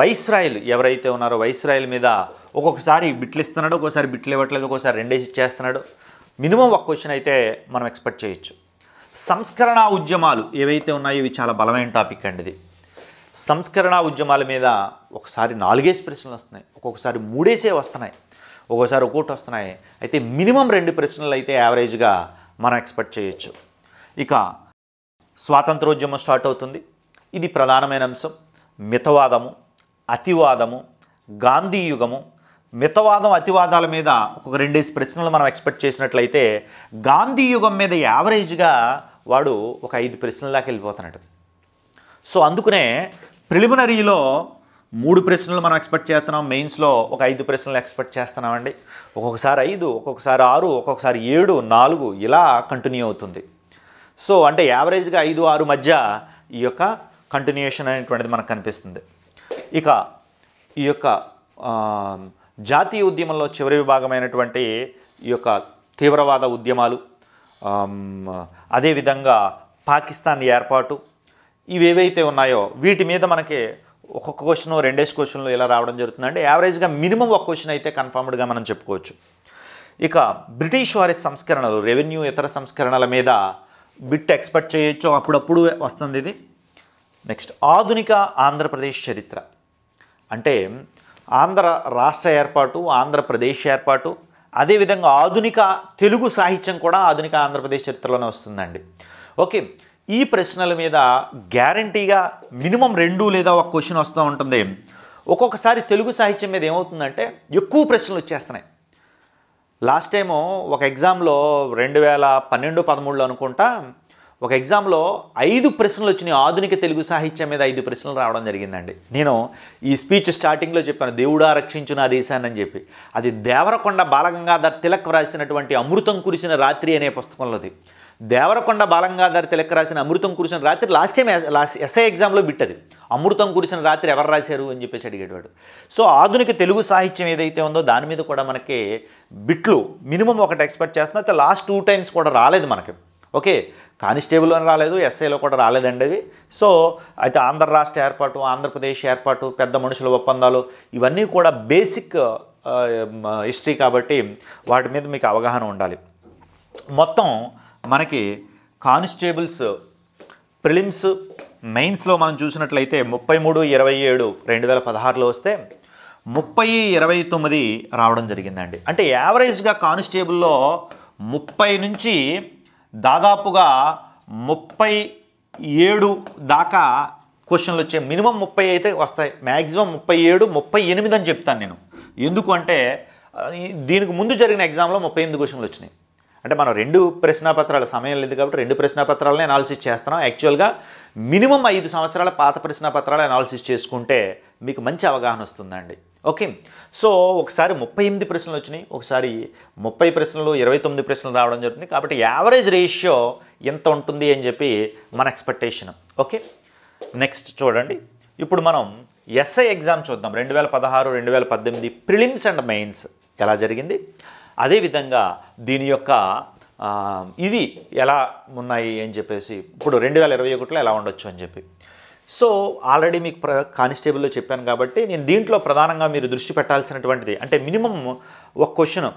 Speaker 3: వైస్రాయిల్ ఎవరైతే ఉన్నారో వైస్రాయిల్ మీద ఒక్కొక్కసారి బిట్లు ఇస్తున్నాడు ఒక్కోసారి బిట్లు ఇవ్వట్లేదు ఒక్కోసారి రెండేసి చేస్తున్నాడు మినిమం ఒక క్వశ్చన్ అయితే మనం ఎక్స్పెక్ట్ చేయొచ్చు సంస్కరణ ఉద్యమాలు ఏవైతే ఉన్నాయో ఇవి చాలా బలమైన టాపిక్ అండి ఇది సంస్కరణ ఉద్యమాల మీద ఒకసారి నాలుగేసి ప్రశ్నలు వస్తున్నాయి ఒక్కొక్కసారి మూడేసే వస్తున్నాయి ఒక్కోసారి ఒక్కోటి వస్తున్నాయి అయితే మినిమం రెండు ప్రశ్నలు అయితే యావరేజ్గా మనం ఎక్స్పెక్ట్ చేయొచ్చు ఇక స్వాతంత్రోద్యమం స్టార్ట్ అవుతుంది ఇది ప్రధానమైన అంశం మితవాదము అతివాదము గాంధీ యుగము మితవాదం అతివాదాల మీద ఒక రెండేసి ప్రశ్నలు మనం ఎక్స్పెక్ట్ చేసినట్లయితే గాంధీ యుగం మీద యావరేజ్గా వాడు ఒక ఐదు ప్రశ్నల దాకా వెళ్ళిపోతున్నట్టు సో అందుకనే ప్రిలిమినరీలో మూడు ప్రశ్నలు మనం ఎక్స్పెక్ట్ చేస్తున్నాం మెయిన్స్లో ఒక ఐదు ప్రశ్నలు ఎక్స్పెక్ట్ చేస్తున్నామండి ఒక్కొక్కసారి ఐదు ఒక్కొక్కసారి ఆరు ఒక్కొక్కసారి ఏడు నాలుగు ఇలా కంటిన్యూ అవుతుంది సో అంటే యావరేజ్గా ఐదు ఆరు మధ్య ఈ యొక్క కంటిన్యూషన్ అనేటువంటిది మనకు కనిపిస్తుంది ఇక ఈ యొక్క జాతీయ ఉద్యమంలో చివరి విభాగమైనటువంటి ఈ యొక్క తీవ్రవాద ఉద్యమాలు అదేవిధంగా పాకిస్తాన్ ఏర్పాటు ఇవి ఏవైతే ఉన్నాయో వీటి మీద మనకి ఒక్కొక్క క్వశ్చన్ రెండేసి క్వశ్చన్లు ఇలా రావడం జరుగుతుందండి యావరేజ్గా మినిమం ఒక క్వశ్చన్ అయితే కన్ఫర్మ్డ్గా మనం చెప్పుకోవచ్చు ఇక బ్రిటిష్ వారి సంస్కరణలు రెవెన్యూ ఇతర సంస్కరణల మీద బిట్ ఎక్స్పెక్ట్ చేయొచ్చు అప్పుడప్పుడు వస్తుంది ఇది నెక్స్ట్ ఆధునిక ఆంధ్రప్రదేశ్ చరిత్ర అంటే ఆంధ్ర రాష్ట్ర ఏర్పాటు ఆంధ్రప్రదేశ్ ఏర్పాటు అదేవిధంగా ఆధునిక తెలుగు సాహిత్యం కూడా ఆధునిక ఆంధ్రప్రదేశ్ చరిత్రలోనే వస్తుందండి ఓకే ఈ ప్రశ్నల మీద గ్యారంటీగా మినిమం రెండు లేదా ఒక క్వశ్చన్ వస్తూ ఉంటుంది ఒక్కొక్కసారి తెలుగు సాహిత్యం మీద ఏమవుతుందంటే ఎక్కువ ప్రశ్నలు వచ్చేస్తున్నాయి లాస్ట్ టైము ఒక ఎగ్జామ్లో రెండు వేల పన్నెండు పదమూడులో అనుకుంటా ఒక ఎగ్జామ్లో ఐదు ప్రశ్నలు వచ్చినాయి ఆధునిక తెలుగు సాహిత్యం మీద ఐదు ప్రశ్నలు రావడం జరిగిందండి నేను ఈ స్పీచ్ స్టార్టింగ్లో చెప్పాను దేవుడా రక్షించు నా దేశాన్ని అని చెప్పి అది దేవరకొండ బాలగంగాధర్ తిలక్ రాసినటువంటి అమృతం కురిసిన రాత్రి అనే పుస్తకంలోది దేవరకొండ దారి తిలక రాసిన అమృతం కురిసిన రాత్రి లాస్ట్ టైం ఎస్ఐ ఎగ్జామ్లో బిట్టది అమృతం కురిసిన రాత్రి ఎవరు రాశారు అని చెప్పేసి అడిగేవాడు సో ఆధునిక తెలుగు సాహిత్యం ఏదైతే ఉందో దాని మీద కూడా మనకి బిట్లు మినిమం ఒకటి ఎక్స్పెక్ట్ చేస్తున్నా అయితే లాస్ట్ టూ టైమ్స్ కూడా రాలేదు మనకి ఓకే కానిస్టేబుల్ అని రాలేదు ఎస్ఐలో కూడా రాలేదండి అవి సో అయితే ఆంధ్ర రాష్ట్ర ఏర్పాటు ఆంధ్రప్రదేశ్ ఏర్పాటు పెద్ద మనుషుల ఒప్పందాలు ఇవన్నీ కూడా బేసిక్ హిస్టరీ కాబట్టి వాటి మీద మీకు అవగాహన ఉండాలి మొత్తం మనకి కానిస్టేబుల్స్ ప్రిలిమ్స్ మెయిన్స్లో మనం చూసినట్లయితే ముప్పై మూడు ఇరవై ఏడు రెండు వేల పదహారులో వస్తే ముప్పై ఇరవై తొమ్మిది రావడం జరిగిందండి అంటే యావరేజ్గా కానిస్టేబుల్లో ముప్పై నుంచి దాదాపుగా ముప్పై ఏడు దాకా క్వశ్చన్లు వచ్చాయి మినిమం ముప్పై అయితే వస్తాయి మ్యాక్సిమం ముప్పై ఏడు ముప్పై ఎనిమిది అని చెప్తాను నేను ఎందుకు అంటే దీనికి ముందు జరిగిన ఎగ్జామ్లో ముప్పై ఎనిమిది క్వశ్చన్లు వచ్చినాయి అంటే మనం రెండు ప్రశ్నాపత్రాలు సమయం లేదు కాబట్టి రెండు ప్రశ్నాపత్రాలనే అనాలిసిస్ చేస్తున్నాం యాక్చువల్గా మినిమం ఐదు సంవత్సరాల పాత ప్రశ్నాపత్రాలు అనాలిసిస్ చేసుకుంటే మీకు మంచి అవగాహన వస్తుందండి ఓకే సో ఒకసారి ముప్పై ఎనిమిది ప్రశ్నలు వచ్చినాయి ఒకసారి ముప్పై ప్రశ్నలు ఇరవై తొమ్మిది ప్రశ్నలు రావడం జరుగుతుంది కాబట్టి యావరేజ్ రేషియో ఎంత ఉంటుంది అని చెప్పి మన ఎక్స్పెక్టేషన్ ఓకే నెక్స్ట్ చూడండి ఇప్పుడు మనం ఎస్ఐ ఎగ్జామ్ చూద్దాం రెండు వేల పదహారు రెండు వేల పద్దెనిమిది ప్రిలిమ్స్ అండ్ మెయిన్స్ ఎలా జరిగింది అదేవిధంగా దీని యొక్క ఇవి ఎలా ఉన్నాయి అని చెప్పేసి ఇప్పుడు రెండు వేల ఇరవై ఒకటిలో ఎలా ఉండొచ్చు అని చెప్పి సో ఆల్రెడీ మీకు ప్ర కానిస్టేబుల్లో చెప్పాను కాబట్టి నేను దీంట్లో ప్రధానంగా మీరు దృష్టి పెట్టాల్సినటువంటిది అంటే మినిమం ఒక క్వశ్చన్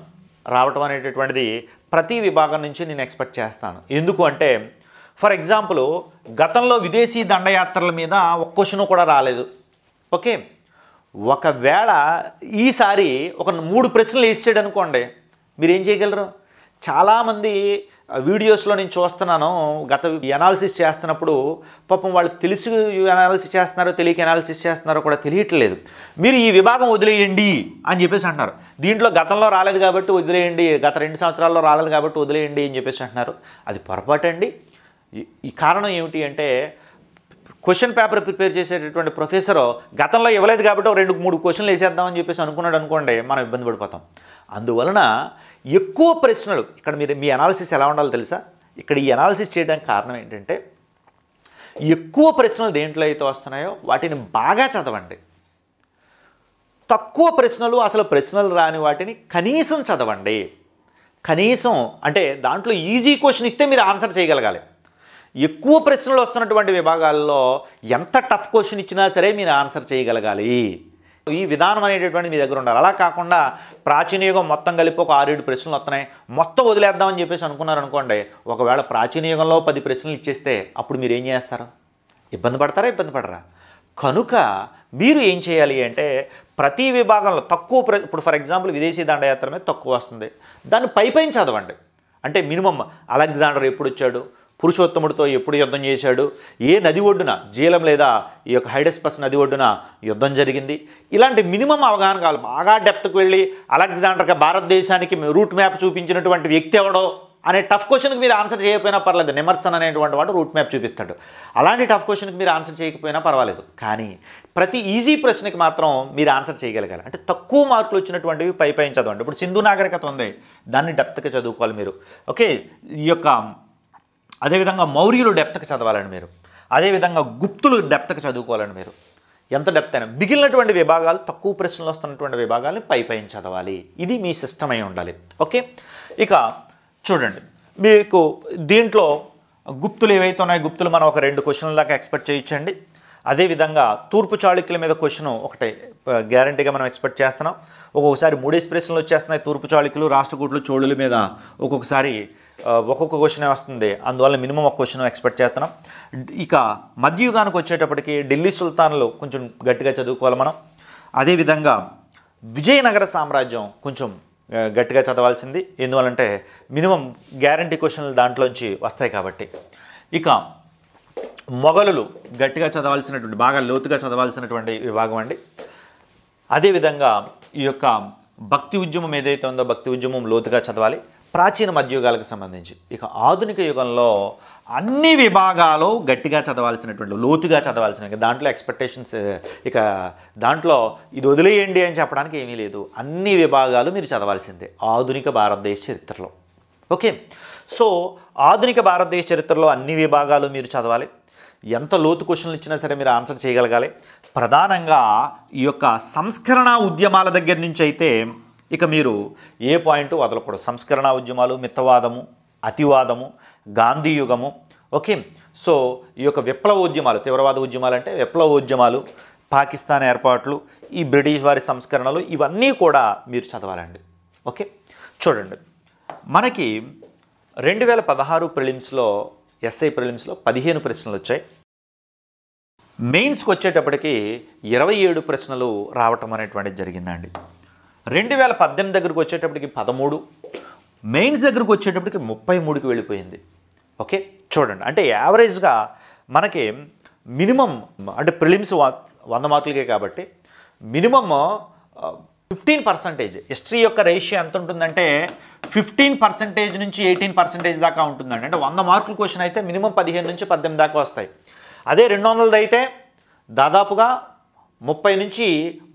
Speaker 3: రావటం అనేటటువంటిది ప్రతి విభాగం నుంచి నేను ఎక్స్పెక్ట్ చేస్తాను ఎందుకు అంటే ఫర్ ఎగ్జాంపుల్ గతంలో విదేశీ దండయాత్రల మీద ఒక క్వశ్చన్ కూడా రాలేదు ఓకే ఒకవేళ ఈసారి ఒక మూడు ప్రశ్నలు వేసాడు అనుకోండి మీరేం చేయగలరు చాలామంది వీడియోస్లో నేను చూస్తున్నాను గత ఎనాలిసిస్ చేస్తున్నప్పుడు పాపం వాళ్ళు తెలుసు ఎనాలిసిస్ చేస్తున్నారో తెలియక ఎనాలిసిస్ చేస్తున్నారో కూడా తెలియట్లేదు మీరు ఈ విభాగం వదిలేయండి అని చెప్పేసి అంటున్నారు దీంట్లో గతంలో రాలేదు కాబట్టి వదిలేయండి గత రెండు సంవత్సరాల్లో రాలేదు కాబట్టి వదిలేయండి అని చెప్పేసి అంటున్నారు అది పొరపాటు అండి ఈ కారణం ఏమిటి అంటే క్వశ్చన్ పేపర్ ప్రిపేర్ చేసేటటువంటి ప్రొఫెసర్ గతంలో ఇవ్వలేదు కాబట్టి రెండు మూడు క్వశ్చన్లు వేసేద్దామని చెప్పేసి అనుకున్నాడు అనుకోండి మనం ఇబ్బంది పడిపోతాం అందువలన ఎక్కువ ప్రశ్నలు ఇక్కడ మీరు మీ అనాలిసిస్ ఎలా ఉండాలో తెలుసా ఇక్కడ ఈ అనాలిసిస్ చేయడానికి కారణం ఏంటంటే ఎక్కువ ప్రశ్నలు దేంట్లో అయితే వస్తున్నాయో వాటిని బాగా చదవండి తక్కువ ప్రశ్నలు అసలు ప్రశ్నలు రాని వాటిని కనీసం చదవండి కనీసం అంటే దాంట్లో ఈజీ క్వశ్చన్ ఇస్తే మీరు ఆన్సర్ చేయగలగాలి ఎక్కువ ప్రశ్నలు వస్తున్నటువంటి విభాగాల్లో ఎంత టఫ్ క్వశ్చన్ ఇచ్చినా సరే మీరు ఆన్సర్ చేయగలగాలి ఈ విధానం అనేటటువంటి మీ దగ్గర ఉండాలి అలా కాకుండా ప్రాచీన యుగం మొత్తం కలిపి ఒక ఆరేడు ప్రశ్నలు వస్తున్నాయి మొత్తం వదిలేద్దామని చెప్పేసి అనుకున్నారనుకోండి ఒకవేళ ప్రాచీన యుగంలో పది ప్రశ్నలు ఇచ్చేస్తే అప్పుడు మీరు ఏం చేస్తారు ఇబ్బంది పడతారా ఇబ్బంది పడరా కనుక మీరు ఏం చేయాలి అంటే ప్రతి విభాగంలో తక్కువ ప్ర ఇప్పుడు ఫర్ ఎగ్జాంపుల్ విదేశీ దండయాత్ర మీద తక్కువ వస్తుంది దాన్ని పైపైన చదవండి అంటే మినిమం అలెగ్జాండర్ ఎప్పుడు వచ్చాడు పురుషోత్తముడితో ఎప్పుడు యుద్ధం చేశాడు ఏ నది ఒడ్డున జీలం లేదా ఈ యొక్క హైడస్పస్ నది ఒడ్డున యుద్ధం జరిగింది ఇలాంటి మినిమం అవగాహన కావాలి బాగా డెప్త్కి వెళ్ళి అలెగ్జాండర్గా భారతదేశానికి రూట్ మ్యాప్ చూపించినటువంటి వ్యక్తి ఎవడో అనే టఫ్ క్వశ్చన్కి మీరు ఆన్సర్ చేయకపోయినా పర్లేదు నిమర్సన్ అనేటువంటి వాడు రూట్ మ్యాప్ చూపిస్తాడు అలాంటి టఫ్ క్వశ్చన్కి మీరు ఆన్సర్ చేయకపోయినా పర్వాలేదు కానీ ప్రతి ఈజీ ప్రశ్నకి మాత్రం మీరు ఆన్సర్ చేయగలగాలి అంటే తక్కువ మార్కులు వచ్చినటువంటివి పై పైన చదవండి ఇప్పుడు సింధు నాగరికత ఉంది దాన్ని డెప్త్గా చదువుకోవాలి మీరు ఓకే ఈ యొక్క అదేవిధంగా మౌర్యులు డెప్త్కి చదవాలండి మీరు అదేవిధంగా గుప్తులు డెప్త్కి చదువుకోవాలండి మీరు ఎంత డెప్త్ అయినా మిగిలినటువంటి విభాగాలు తక్కువ ప్రశ్నలు వస్తున్నటువంటి విభాగాలు పై పైన చదవాలి ఇది మీ సిస్టమ్ అయి ఉండాలి ఓకే ఇక చూడండి మీకు దీంట్లో గుప్తులు ఏవైతే ఉన్నాయో గుప్తులు మనం ఒక రెండు క్వశ్చన్ల దాకా ఎక్స్పెక్ట్ చేయించండి అదేవిధంగా తూర్పు చాళుక్యుల మీద క్వశ్చన్ ఒకటి గ్యారంటీగా మనం ఎక్స్పెక్ట్ చేస్తున్నాం ఒక్కొక్కసారి మూడేసి ప్రశ్నలు వచ్చేస్తున్నాయి తూర్పు చాళుక్యులు రాష్ట్రకూట్లు చోళుల మీద ఒక్కొక్కసారి ఒక్కొక్క క్వశ్చనే వస్తుంది అందువల్ల మినిమం ఒక క్వశ్చన్ ఎక్స్పెక్ట్ చేస్తున్నాం ఇక మధ్యయుగానికి వచ్చేటప్పటికి ఢిల్లీ సుల్తాన్లు కొంచెం గట్టిగా చదువుకోవాలి మనం అదేవిధంగా విజయనగర సామ్రాజ్యం కొంచెం గట్టిగా చదవాల్సింది ఎందువలంటే మినిమం గ్యారంటీ క్వశ్చన్లు దాంట్లోంచి వస్తాయి కాబట్టి ఇక మొఘలులు గట్టిగా చదవాల్సినటువంటి బాగా లోతుగా చదవాల్సినటువంటి విభాగం అండి అదేవిధంగా ఈ యొక్క భక్తి ఉద్యమం ఏదైతే ఉందో భక్తి ఉద్యమం లోతుగా చదవాలి ప్రాచీన మధ్యయుగాలకు సంబంధించి ఇక ఆధునిక యుగంలో అన్ని విభాగాలు గట్టిగా చదవాల్సినటువంటి లోతుగా చదవాల్సిన దాంట్లో ఎక్స్పెక్టేషన్స్ ఇక దాంట్లో ఇది వదిలేయండి అని చెప్పడానికి ఏమీ లేదు అన్ని విభాగాలు మీరు చదవాల్సిందే ఆధునిక భారతదేశ చరిత్రలో ఓకే సో ఆధునిక భారతదేశ చరిత్రలో అన్ని విభాగాలు మీరు చదవాలి ఎంత లోతు క్వశ్చన్లు ఇచ్చినా సరే మీరు ఆన్సర్ చేయగలగాలి ప్రధానంగా ఈ యొక్క సంస్కరణ ఉద్యమాల దగ్గర నుంచి అయితే ఇక మీరు ఏ పాయింట్ వదలకూడదు సంస్కరణ ఉద్యమాలు మిత్తవాదము అతివాదము గాంధీయుగము ఓకే సో ఈ యొక్క విప్లవ ఉద్యమాలు తీవ్రవాద ఉద్యమాలు అంటే విప్లవ ఉద్యమాలు పాకిస్తాన్ ఏర్పాట్లు ఈ బ్రిటిష్ వారి సంస్కరణలు ఇవన్నీ కూడా మీరు చదవాలండి ఓకే చూడండి మనకి రెండు వేల పదహారు ప్రిలిమ్స్లో ఎస్ఐ ప్రిలిమ్స్లో పదిహేను ప్రశ్నలు వచ్చాయి మెయిన్స్కి వచ్చేటప్పటికి ఇరవై ఏడు ప్రశ్నలు రావటం అనేటువంటిది జరిగిందండి రెండు వేల పద్దెనిమిది దగ్గరకు వచ్చేటప్పటికి పదమూడు మెయిన్స్ దగ్గరకు వచ్చేటప్పటికి ముప్పై మూడుకి వెళ్ళిపోయింది ఓకే చూడండి అంటే యావరేజ్గా మనకి మినిమం అంటే ప్రిలిమ్స్ వంద మార్కులకే కాబట్టి మినిమమ్ ఫిఫ్టీన్ పర్సంటేజ్ హిస్టరీ యొక్క రేషియో ఎంత ఉంటుందంటే ఫిఫ్టీన్ పర్సెంటేజ్ నుంచి ఎయిటీన్ పర్సెంటేజ్ దాకా ఉంటుందండి అంటే వంద మార్కులు క్వశ్చన్ అయితే మినిమం పదిహేను నుంచి పద్దెనిమిది దాకా వస్తాయి అదే రెండు వందలది అయితే దాదాపుగా ముప్పై నుంచి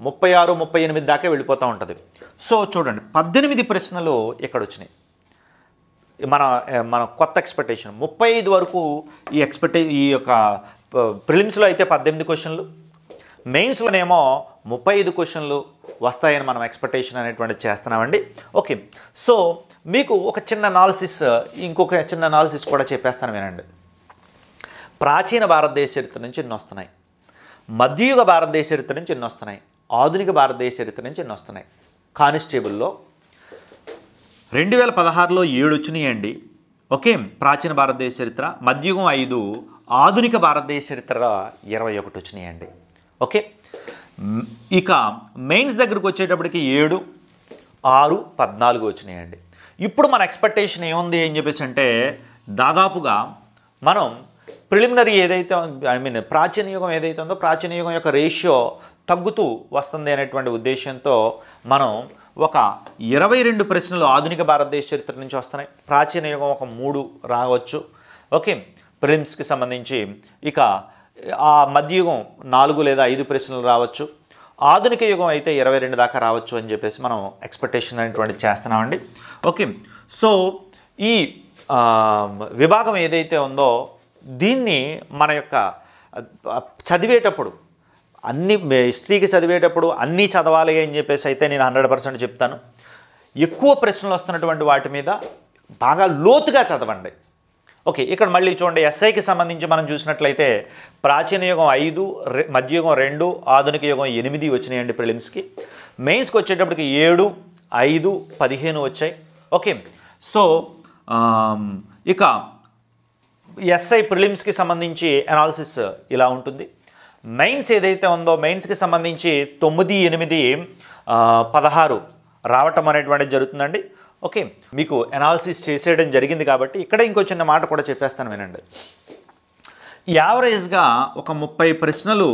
Speaker 3: ముప్పై ఆరు ముప్పై ఎనిమిది దాకా వెళ్ళిపోతూ ఉంటుంది సో చూడండి పద్దెనిమిది ప్రశ్నలు ఇక్కడ వచ్చినాయి మన మన కొత్త ఎక్స్పెక్టేషన్ ముప్పై ఐదు వరకు ఈ ఎక్స్పెక్టే ఈ యొక్క ప్రిలిమ్స్లో అయితే పద్దెనిమిది క్వశ్చన్లు మెయిన్స్లోనేమో ముప్పై ఐదు క్వశ్చన్లు వస్తాయని మనం ఎక్స్పెక్టేషన్ అనేటువంటిది చేస్తున్నామండి ఓకే సో మీకు ఒక చిన్న అనాలిసిస్ ఇంకొక చిన్న అనాలిసిస్ కూడా చెప్పేస్తాను వినండి ప్రాచీన భారతదేశ చరిత్ర నుంచి ఎన్నో వస్తున్నాయి మధ్యయుగ భారతదేశ చరిత్ర నుంచి ఎన్ని వస్తున్నాయి ఆధునిక భారతదేశ చరిత్ర నుంచి ఎన్ని వస్తున్నాయి కానిస్టేబుల్లో రెండు వేల పదహారులో ఏడు వచ్చినాయండి ఓకే ప్రాచీన భారతదేశ చరిత్ర మధ్యయుగం ఐదు ఆధునిక భారతదేశ చరిత్ర ఇరవై ఒకటి వచ్చినాయండి ఓకే ఇక మెయిన్స్ దగ్గరకు వచ్చేటప్పటికి ఏడు ఆరు పద్నాలుగు వచ్చినాయండి ఇప్పుడు మన ఎక్స్పెక్టేషన్ ఏముంది అని చెప్పేసి అంటే దాదాపుగా మనం ప్రిలిమినరీ ఏదైతే ఐ మీన్ ప్రాచీన యుగం ఏదైతే ఉందో ప్రాచీన యుగం యొక్క రేషియో తగ్గుతూ వస్తుంది అనేటువంటి ఉద్దేశంతో మనం ఒక ఇరవై రెండు ప్రశ్నలు ఆధునిక భారతదేశ చరిత్ర నుంచి వస్తున్నాయి ప్రాచీన యుగం ఒక మూడు రావచ్చు ఓకే ప్రిలిమ్స్కి సంబంధించి ఇక ఆ మధ్యయుగం నాలుగు లేదా ఐదు ప్రశ్నలు రావచ్చు ఆధునిక యుగం అయితే ఇరవై రెండు దాకా రావచ్చు అని చెప్పేసి మనం ఎక్స్పెక్టేషన్ అనేటువంటి చేస్తున్నామండి ఓకే సో ఈ విభాగం ఏదైతే ఉందో దీన్ని మన యొక్క చదివేటప్పుడు అన్ని హిస్టరీకి చదివేటప్పుడు అన్నీ చదవాలి అని చెప్పేసి అయితే నేను హండ్రెడ్ చెప్తాను ఎక్కువ ప్రశ్నలు వస్తున్నటువంటి వాటి మీద బాగా లోతుగా చదవండి ఓకే ఇక్కడ మళ్ళీ చూడండి ఎస్ఐకి సంబంధించి మనం చూసినట్లయితే ప్రాచీన యుగం ఐదు మధ్యయుగం రెండు ఆధునిక యుగం ఎనిమిది వచ్చినాయండి ప్రిలిమ్స్కి మెయిన్స్కి వచ్చేటప్పటికి ఏడు ఐదు పదిహేను వచ్చాయి ఓకే సో ఇక ఎస్ఐ ప్రిలిమ్స్కి సంబంధించి అనాలిసిస్ ఇలా ఉంటుంది మెయిన్స్ ఏదైతే ఉందో మెయిన్స్కి సంబంధించి తొమ్మిది ఎనిమిది పదహారు రావటం అనేటువంటిది జరుగుతుందండి ఓకే మీకు అనాలిసిస్ చేసేయడం జరిగింది కాబట్టి ఇక్కడ ఇంకో చిన్న మాట కూడా చెప్పేస్తాను వినండి యావరేజ్గా ఒక ముప్పై ప్రశ్నలు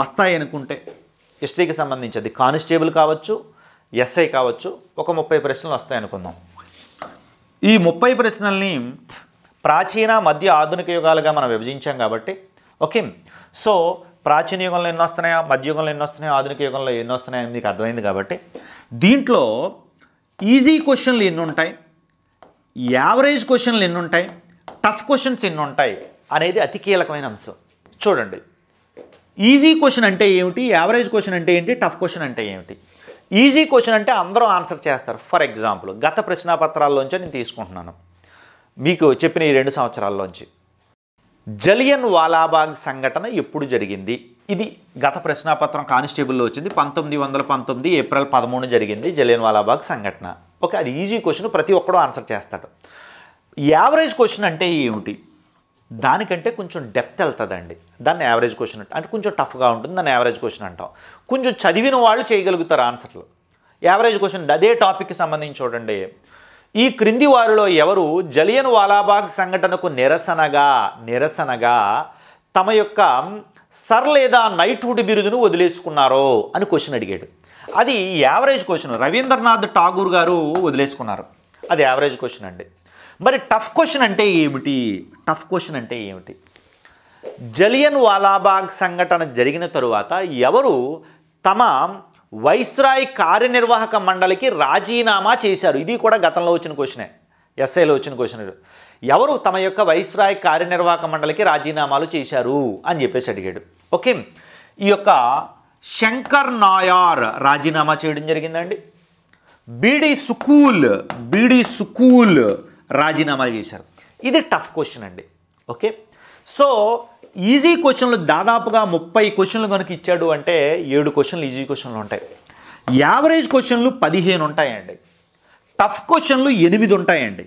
Speaker 3: వస్తాయి అనుకుంటే హిస్టరీకి సంబంధించి అది కానిస్టేబుల్ కావచ్చు ఎస్ఐ కావచ్చు ఒక ముప్పై ప్రశ్నలు వస్తాయి అనుకుందాం ఈ ముప్పై ప్రశ్నల్ని ప్రాచీన మధ్య ఆధునిక యుగాలుగా మనం విభజించాం కాబట్టి ఓకే సో ప్రాచీన యుగంలో ఎన్ని వస్తున్నాయా మధ్యయుగంలో ఎన్ని వస్తున్నాయో ఆధునిక యుగంలో ఎన్ని వస్తున్నాయో మీకు అర్థమైంది కాబట్టి దీంట్లో ఈజీ క్వశ్చన్లు ఎన్ని ఉంటాయి యావరేజ్ క్వశ్చన్లు ఎన్ని ఉంటాయి టఫ్ క్వశ్చన్స్ ఎన్ని ఉంటాయి అనేది అతి కీలకమైన అంశం చూడండి ఈజీ క్వశ్చన్ అంటే ఏమిటి యావరేజ్ క్వశ్చన్ అంటే ఏంటి టఫ్ క్వశ్చన్ అంటే ఏమిటి ఈజీ క్వశ్చన్ అంటే అందరూ ఆన్సర్ చేస్తారు ఫర్ ఎగ్జాంపుల్ గత ప్రశ్నాపత్రాల్లోంచి నేను తీసుకుంటున్నాను మీకు చెప్పిన ఈ రెండు సంవత్సరాల్లోంచి జలియన్ వాలాబాగ్ సంఘటన ఎప్పుడు జరిగింది ఇది గత ప్రశ్నాపత్రం కానిస్టేబుల్లో వచ్చింది పంతొమ్మిది వందల పంతొమ్మిది ఏప్రిల్ పదమూడు జరిగింది జలియన్ వాలాబాగ్ సంఘటన ఓకే అది ఈజీ క్వశ్చన్ ప్రతి ఒక్కడూ ఆన్సర్ చేస్తాడు యావరేజ్ క్వశ్చన్ అంటే ఏమిటి దానికంటే కొంచెం డెప్త్ వెళ్తుందండి దాన్ని యావరేజ్ క్వశ్చన్ అంటే అంటే కొంచెం టఫ్గా ఉంటుంది దాన్ని యావరేజ్ క్వశ్చన్ అంటాం కొంచెం చదివిన వాళ్ళు చేయగలుగుతారు ఆన్సర్లు యావరేజ్ క్వశ్చన్ అదే టాపిక్కి సంబంధించి చూడండి ఈ క్రింది వారిలో ఎవరు జలియన్ వాలాబాగ్ సంఘటనకు నిరసనగా నిరసనగా తమ యొక్క సర్ లేదా నైట్హుడ్ బిరుదును వదిలేసుకున్నారో అని క్వశ్చన్ అడిగాడు అది యావరేజ్ క్వశ్చన్ రవీంద్రనాథ్ ఠాగూర్ గారు వదిలేసుకున్నారు అది యావరేజ్ క్వశ్చన్ అండి మరి టఫ్ క్వశ్చన్ అంటే ఏమిటి టఫ్ క్వశ్చన్ అంటే ఏమిటి జలియన్ వాలాబాగ్ సంఘటన జరిగిన తరువాత ఎవరు తమ వైస్రాయ్ కార్యనిర్వాహక మండలికి రాజీనామా చేశారు ఇది కూడా గతంలో వచ్చిన క్వశ్చనే ఎస్ఐలో వచ్చిన క్వశ్చన్ ఎవరు తమ యొక్క వైస్రాయ్ కార్యనిర్వాహక మండలికి రాజీనామాలు చేశారు అని చెప్పేసి అడిగాడు ఓకే ఈ యొక్క శంకర్ నాయార్ రాజీనామా చేయడం జరిగిందండి బీడి సుకూల్ బీడీ సుకూల్ రాజీనామాలు చేశారు ఇది టఫ్ క్వశ్చన్ అండి ఓకే సో ఈజీ క్వశ్చన్లు దాదాపుగా ముప్పై క్వశ్చన్లు కనుక ఇచ్చాడు అంటే ఏడు క్వశ్చన్లు ఈజీ క్వశ్చన్లు ఉంటాయి యావరేజ్ క్వశ్చన్లు పదిహేను ఉంటాయండి టఫ్ క్వశ్చన్లు ఎనిమిది ఉంటాయండి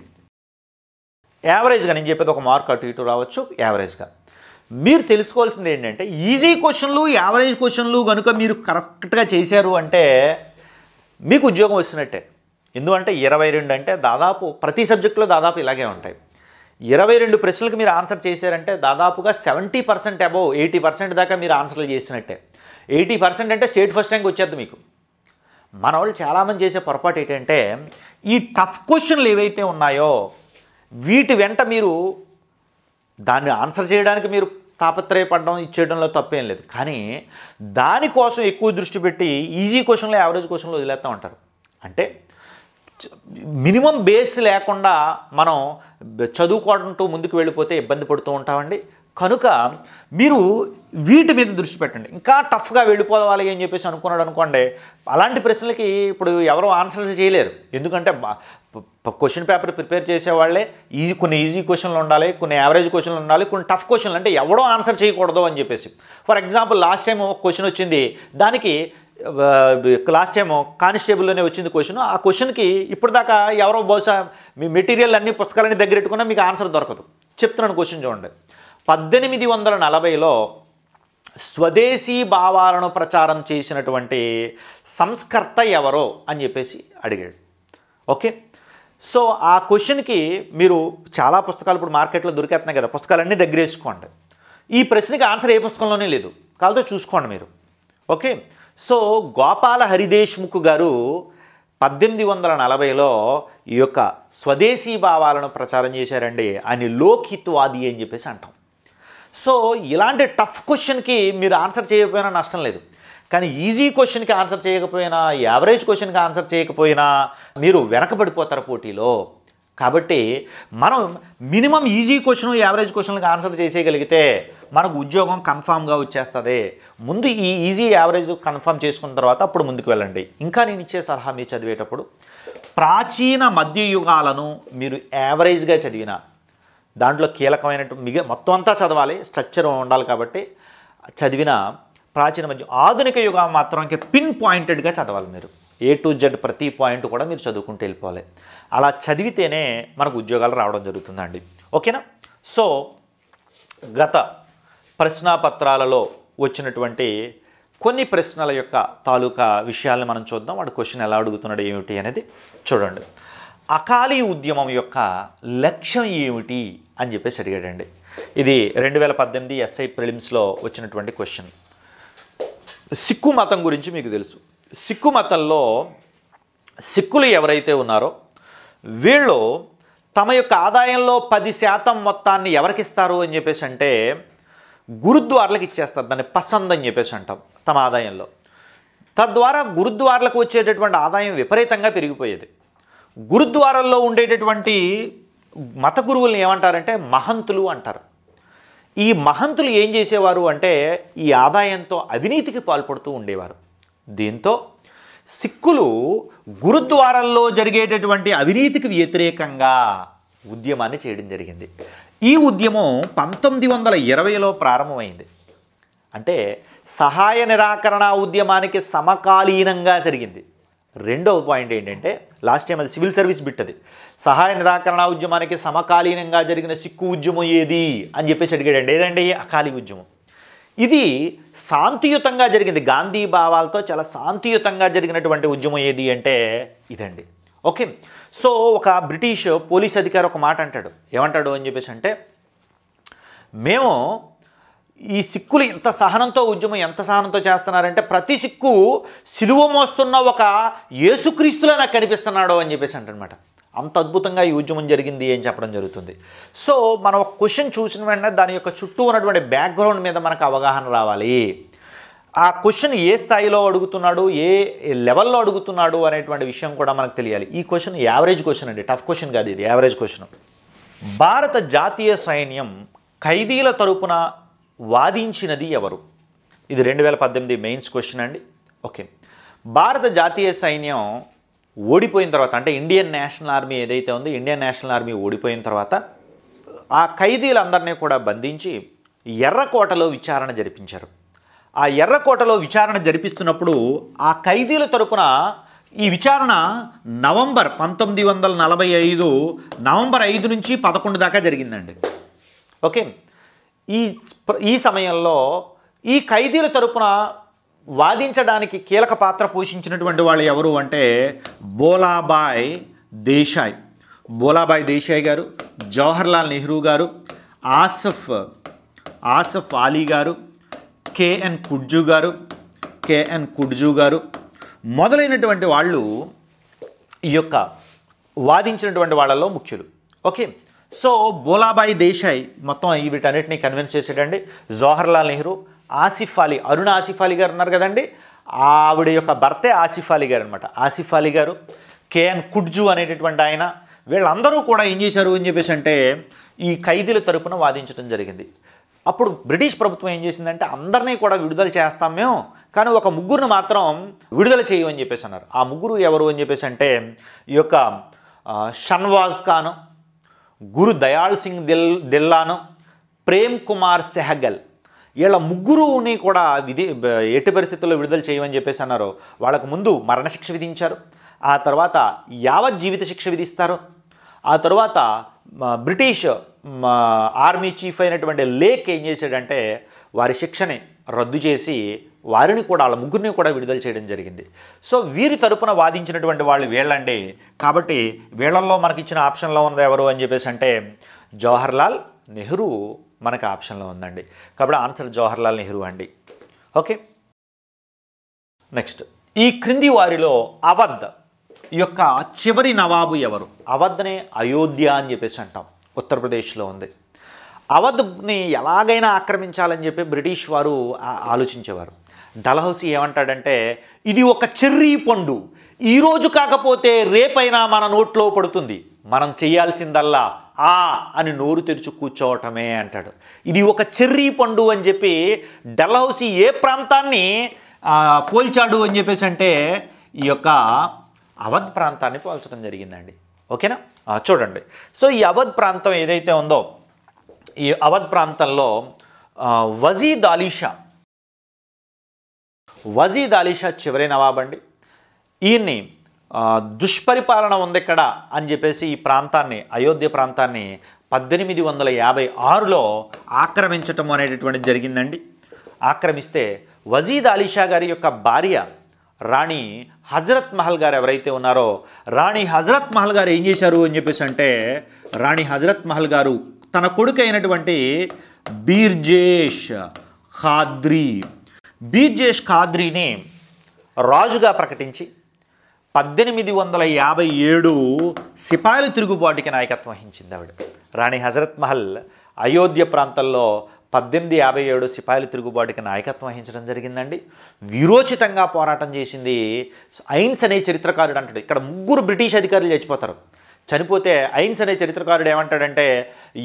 Speaker 3: యావరేజ్గా నేను చెప్పేది ఒక మార్క్ అటు ఇటు రావచ్చు యావరేజ్గా మీరు తెలుసుకోవాల్సింది ఏంటంటే ఈజీ క్వశ్చన్లు యావరేజ్ క్వశ్చన్లు కనుక మీరు కరెక్ట్గా చేశారు అంటే మీకు ఉద్యోగం వచ్చినట్టే ఎందుకంటే ఇరవై రెండు అంటే దాదాపు ప్రతి సబ్జెక్టులో దాదాపు ఇలాగే ఉంటాయి ఇరవై రెండు ప్రశ్నలకు మీరు ఆన్సర్ చేశారంటే దాదాపుగా seventy percent above eighty percent దాకా మీరు ఆన్సర్లు చేసినట్టే ఎయిటీ పర్సెంట్ అంటే స్టేట్ ఫస్ట్ ర్యాంక్ వచ్చేది మీకు మన వాళ్ళు చాలామంది చేసే పొరపాటు ఏంటంటే ఈ టఫ్ క్వశ్చన్లు ఏవైతే ఉన్నాయో వీటి వెంట మీరు దాన్ని ఆన్సర్ చేయడానికి మీరు తాపత్రయపడడం ఇచ్చేయడంలో తప్పేం లేదు కానీ దానికోసం ఎక్కువ దృష్టి పెట్టి ఈజీ క్వశ్చన్లు యావరేజ్ క్వశ్చన్లు వదిలేస్తూ ఉంటారు అంటే మినిమం బేస్ లేకుండా మనం చదువుకోవడంతో ముందుకు వెళ్ళిపోతే ఇబ్బంది పడుతూ ఉంటామండి కనుక మీరు వీటి మీద దృష్టి పెట్టండి ఇంకా టఫ్గా వెళ్ళిపోవాలి అని చెప్పేసి అనుకున్నాడు అనుకోండి అలాంటి ప్రశ్నలకి ఇప్పుడు ఎవరో ఆన్సర్లు చేయలేరు ఎందుకంటే క్వశ్చన్ పేపర్ ప్రిపేర్ చేసేవాళ్ళే ఈజీ కొన్ని ఈజీ క్వశ్చన్లు ఉండాలి కొన్ని యావరేజ్ క్వశ్చన్లు ఉండాలి కొన్ని టఫ్ క్వశ్చన్లు అంటే ఎవడో ఆన్సర్ చేయకూడదు అని చెప్పేసి ఫర్ ఎగ్జాంపుల్ లాస్ట్ టైం ఒక క్వశ్చన్ వచ్చింది దానికి లాస్ట్ టైము కానిస్టేబుల్లోనే వచ్చింది క్వశ్చన్ ఆ క్వశ్చన్కి ఇప్పటిదాకా ఎవరో బహుశా మీ మెటీరియల్ అన్ని పుస్తకాలన్నీ దగ్గర పెట్టుకున్నా మీకు ఆన్సర్ దొరకదు చెప్తున్నాను క్వశ్చన్ చూడండి పద్దెనిమిది వందల నలభైలో స్వదేశీ భావాలను ప్రచారం చేసినటువంటి సంస్కర్త ఎవరో అని చెప్పేసి అడిగాడు ఓకే సో ఆ క్వశ్చన్కి మీరు చాలా పుస్తకాలు ఇప్పుడు మార్కెట్లో దొరికేస్తున్నాయి కదా పుస్తకాలన్నీ దగ్గర వేసుకోండి ఈ ప్రశ్నకి ఆన్సర్ ఏ పుస్తకంలోనే లేదు కాలతో చూసుకోండి మీరు ఓకే సో గోపాల హరిదేశ్ముఖ్ గారు పద్దెనిమిది వందల నలభైలో ఈ యొక్క స్వదేశీ భావాలను ప్రచారం చేశారండి అని లోకిత్వాది అని చెప్పేసి అంటాం సో ఇలాంటి టఫ్ క్వశ్చన్కి మీరు ఆన్సర్ చేయకపోయినా నష్టం లేదు కానీ ఈజీ క్వశ్చన్కి ఆన్సర్ చేయకపోయినా యావరేజ్ క్వశ్చన్కి ఆన్సర్ చేయకపోయినా మీరు వెనకబడిపోతారు పోటీలో కాబట్టి మనం మినిమం ఈజీ క్వశ్చన్ యావరేజ్ క్వశ్చన్కి ఆన్సర్ చేసేయగలిగితే మనకు ఉద్యోగం కన్ఫామ్గా వచ్చేస్తుంది ముందు ఈ ఈజీ యావరేజ్ కన్ఫామ్ చేసుకున్న తర్వాత అప్పుడు ముందుకు వెళ్ళండి ఇంకా నేను ఇచ్చే సలహా మీరు చదివేటప్పుడు ప్రాచీన మధ్యయుగాలను మీరు యావరేజ్గా చదివిన దాంట్లో కీలకమైనట్టు మిగ మొత్తం అంతా చదవాలి స్ట్రక్చర్ ఉండాలి కాబట్టి చదివిన ప్రాచీన మధ్య ఆధునిక యుగం మాత్రం పిన్ పాయింటెడ్గా చదవాలి మీరు ఏ టు జెడ్ ప్రతి పాయింట్ కూడా మీరు చదువుకుంటూ వెళ్ళిపోవాలి అలా చదివితేనే మనకు ఉద్యోగాలు రావడం జరుగుతుందండి ఓకేనా సో గత ప్రశ్నాపత్రాలలో వచ్చినటువంటి కొన్ని ప్రశ్నల యొక్క తాలూకా విషయాలను మనం చూద్దాం వాడు క్వశ్చన్ ఎలా అడుగుతున్నాడు ఏమిటి అనేది చూడండి అకాలీ ఉద్యమం యొక్క లక్ష్యం ఏమిటి అని చెప్పేసి అడిగాడండి ఇది రెండు వేల పద్దెనిమిది ఎస్ఐ ప్రిలిమ్స్లో వచ్చినటువంటి క్వశ్చన్ సిక్కు మతం గురించి మీకు తెలుసు సిక్కు మతంలో సిక్కులు ఎవరైతే ఉన్నారో వీళ్ళు తమ యొక్క ఆదాయంలో పది శాతం మొత్తాన్ని ఎవరికిస్తారు అని చెప్పేసి అంటే గురుద్వార్లకు ఇచ్చేస్తారు దాన్ని పసంద్ అని చెప్పేసి అంటాం తమ ఆదాయంలో తద్వారా గురుద్వార్లకు వచ్చేటటువంటి ఆదాయం విపరీతంగా పెరిగిపోయేది గురుద్వారాల్లో ఉండేటటువంటి మత గురువులను ఏమంటారంటే మహంతులు అంటారు ఈ మహంతులు ఏం చేసేవారు అంటే ఈ ఆదాయంతో అవినీతికి పాల్పడుతూ ఉండేవారు దీంతో సిక్కులు గురుద్వారాల్లో జరిగేటటువంటి అవినీతికి వ్యతిరేకంగా ఉద్యమాన్ని చేయడం జరిగింది ఈ ఉద్యమం పంతొమ్మిది వందల ఇరవైలో ప్రారంభమైంది అంటే సహాయ నిరాకరణ ఉద్యమానికి సమకాలీనంగా జరిగింది రెండవ పాయింట్ ఏంటంటే లాస్ట్ టైం అది సివిల్ సర్వీస్ బిట్టది సహాయ నిరాకరణ ఉద్యమానికి సమకాలీనంగా జరిగిన సిక్కు ఉద్యమం ఏది అని చెప్పేసి అడిగాడండి ఏదండి అకాలి ఉద్యమం ఇది శాంతియుతంగా జరిగింది గాంధీ భావాలతో చాలా శాంతియుతంగా జరిగినటువంటి ఉద్యమం ఏది అంటే ఇదండి ఓకే సో ఒక బ్రిటిష్ పోలీస్ అధికారి ఒక మాట అంటాడు ఏమంటాడు అని చెప్పేసి అంటే మేము ఈ సిక్కులు ఎంత సహనంతో ఉద్యమం ఎంత సహనంతో చేస్తున్నారంటే ప్రతి సిక్కు సిలువ మోస్తున్న ఒక యేసుక్రీస్తులో నాకు కనిపిస్తున్నాడు అని చెప్పేసి అంటనమాట అంత అద్భుతంగా ఈ ఉద్యమం జరిగింది అని చెప్పడం జరుగుతుంది సో మనం ఒక క్వశ్చన్ చూసిన వెంటనే దాని యొక్క చుట్టూ ఉన్నటువంటి బ్యాక్గ్రౌండ్ మీద మనకు అవగాహన రావాలి ఆ క్వశ్చన్ ఏ స్థాయిలో అడుగుతున్నాడు ఏ లెవెల్లో అడుగుతున్నాడు అనేటువంటి విషయం కూడా మనకు తెలియాలి ఈ క్వశ్చన్ యావరేజ్ క్వశ్చన్ అండి టఫ్ క్వశ్చన్ కాదు ఇది యావరేజ్ క్వశ్చన్ భారత జాతీయ సైన్యం ఖైదీల తరపున వాదించినది ఎవరు ఇది రెండు వేల పద్దెనిమిది మెయిన్స్ క్వశ్చన్ అండి ఓకే భారత జాతీయ సైన్యం ఓడిపోయిన తర్వాత అంటే ఇండియన్ నేషనల్ ఆర్మీ ఏదైతే ఉందో ఇండియన్ నేషనల్ ఆర్మీ ఓడిపోయిన తర్వాత ఆ ఖైదీలందరినీ కూడా బంధించి ఎర్రకోటలో విచారణ జరిపించారు ఆ ఎర్రకోటలో విచారణ జరిపిస్తున్నప్పుడు ఆ ఖైదీల తరపున ఈ విచారణ నవంబర్ పంతొమ్మిది వందల నలభై ఐదు నవంబర్ ఐదు నుంచి పదకొండు దాకా జరిగిందండి ఓకే ఈ ఈ సమయంలో ఈ ఖైదీల తరపున వాదించడానికి కీలక పాత్ర పోషించినటువంటి వాళ్ళు ఎవరు అంటే బోలాబాయ్ దేశాయ్ బోలాబాయ్ దేశాయ్ గారు జవహర్లాల్ నెహ్రూ గారు ఆసఫ్ ఆసఫ్ అలీ గారు కేఎన్ కుడ్జు గారు కేఎన్ కుడ్జు గారు మొదలైనటువంటి వాళ్ళు ఈ యొక్క వాదించినటువంటి వాళ్ళలో ముఖ్యులు ఓకే సో బోలాబాయి దేశాయ్ మొత్తం వీటన్నిటిని కన్విన్స్ చేసాడండి జవహర్లాల్ నెహ్రూ ఆసిఫ్ అలీ అరుణ ఆసిఫ్ అలీ గారు ఉన్నారు కదండి ఆవిడ యొక్క భర్తే ఆసిఫ్ అలీ గారు అనమాట ఆసిఫ్ అలీ గారు కేఎన్ కుడ్జు అనేటటువంటి ఆయన వీళ్ళందరూ కూడా ఏం చేశారు అని చెప్పేసి అంటే ఈ ఖైదీల తరపున వాదించడం జరిగింది అప్పుడు బ్రిటిష్ ప్రభుత్వం ఏం చేసిందంటే అందరినీ కూడా విడుదల చేస్తాం మేము కానీ ఒక ముగ్గురిని మాత్రం విడుదల చేయమని చెప్పేసి అన్నారు ఆ ముగ్గురు ఎవరు అని చెప్పేసి అంటే ఈ యొక్క షన్వాజ్ ఖాను గురు దయాళ్ సింగ్ దిల్ దిల్లాను ప్రేమ్ కుమార్ సెహగల్ వీళ్ళ ముగ్గురుని కూడా విధి ఎట్టి పరిస్థితుల్లో విడుదల చేయమని చెప్పేసి అన్నారు వాళ్ళకు ముందు మరణశిక్ష విధించారు ఆ తర్వాత యావత్ జీవిత శిక్ష విధిస్తారు ఆ తర్వాత బ్రిటిష్ మా ఆర్మీ చీఫ్ అయినటువంటి లేక్ ఏం చేశాడంటే వారి శిక్షని రద్దు చేసి వారిని కూడా వాళ్ళ ముగ్గురిని కూడా విడుదల చేయడం జరిగింది సో వీరి తరపున వాదించినటువంటి వాళ్ళు వీళ్ళండి కాబట్టి వీళ్ళల్లో మనకి ఇచ్చిన ఆప్షన్లో ఉన్నది ఎవరు అని చెప్పేసి అంటే జవహర్లాల్ నెహ్రూ మనకు ఆప్షన్లో ఉందండి కాబట్టి ఆన్సర్ జవహర్లాల్ నెహ్రూ అండి ఓకే నెక్స్ట్ ఈ క్రింది వారిలో అవధ్ యొక్క చివరి నవాబు ఎవరు అవధ్నే అయోధ్య అని చెప్పేసి అంటాం ఉత్తరప్రదేశ్లో ఉంది అవధ్ని ఎలాగైనా ఆక్రమించాలని చెప్పి బ్రిటిష్ వారు ఆలోచించేవారు డల్హౌసీ ఏమంటాడంటే ఇది ఒక చెర్రీ పండు ఈరోజు కాకపోతే రేపైనా మన నోట్లో పడుతుంది మనం చేయాల్సిందల్లా ఆ అని నోరు తెరిచి కూర్చోవటమే అంటాడు ఇది ఒక చెర్రీ పండు అని చెప్పి డల్హౌసి ఏ ప్రాంతాన్ని పోల్చాడు అని చెప్పేసి అంటే ఈ యొక్క అవధ్ ప్రాంతాన్ని పోల్చడం జరిగిందండి ఓకేనా చూడండి సో ఈ అవధ్ ప్రాంతం ఏదైతే ఉందో ఈ అవధ్ ప్రాంతంలో వజీద్ అలీషా వజీద్ అలీషా చివరి అండి ఈయన్ని దుష్పరిపాలన ఉంది ఇక్కడ అని చెప్పేసి ఈ ప్రాంతాన్ని అయోధ్య ప్రాంతాన్ని పద్దెనిమిది వందల యాభై ఆరులో ఆక్రమించటం అనేటటువంటిది జరిగిందండి ఆక్రమిస్తే వజీద్ అలీషా గారి యొక్క భార్య రాణి హజరత్ మహల్ గారు ఎవరైతే ఉన్నారో రాణి హజరత్ మహల్ గారు ఏం చేశారు అని చెప్పేసి అంటే రాణి హజరత్ మహల్ గారు తన కొడుకు అయినటువంటి బీర్జేష్ ఖాద్రీ బీర్జేష్ ఖాద్రీని రాజుగా ప్రకటించి పద్దెనిమిది వందల యాభై ఏడు సిపాయిలు తిరుగుబాటుకి నాయకత్వం వహించింది ఆవిడ రాణి హజరత్ మహల్ అయోధ్య ప్రాంతంలో పద్దెనిమిది యాభై ఏడు సిపాయిల తిరుగుబాటుకి నాయకత్వం వహించడం జరిగిందండి విరోచితంగా పోరాటం చేసింది ఐన్స్ అనే చరిత్రకారుడు అంటాడు ఇక్కడ ముగ్గురు బ్రిటిష్ అధికారులు చచ్చిపోతారు చనిపోతే ఐన్స్ అనే చరిత్రకారుడు ఏమంటాడంటే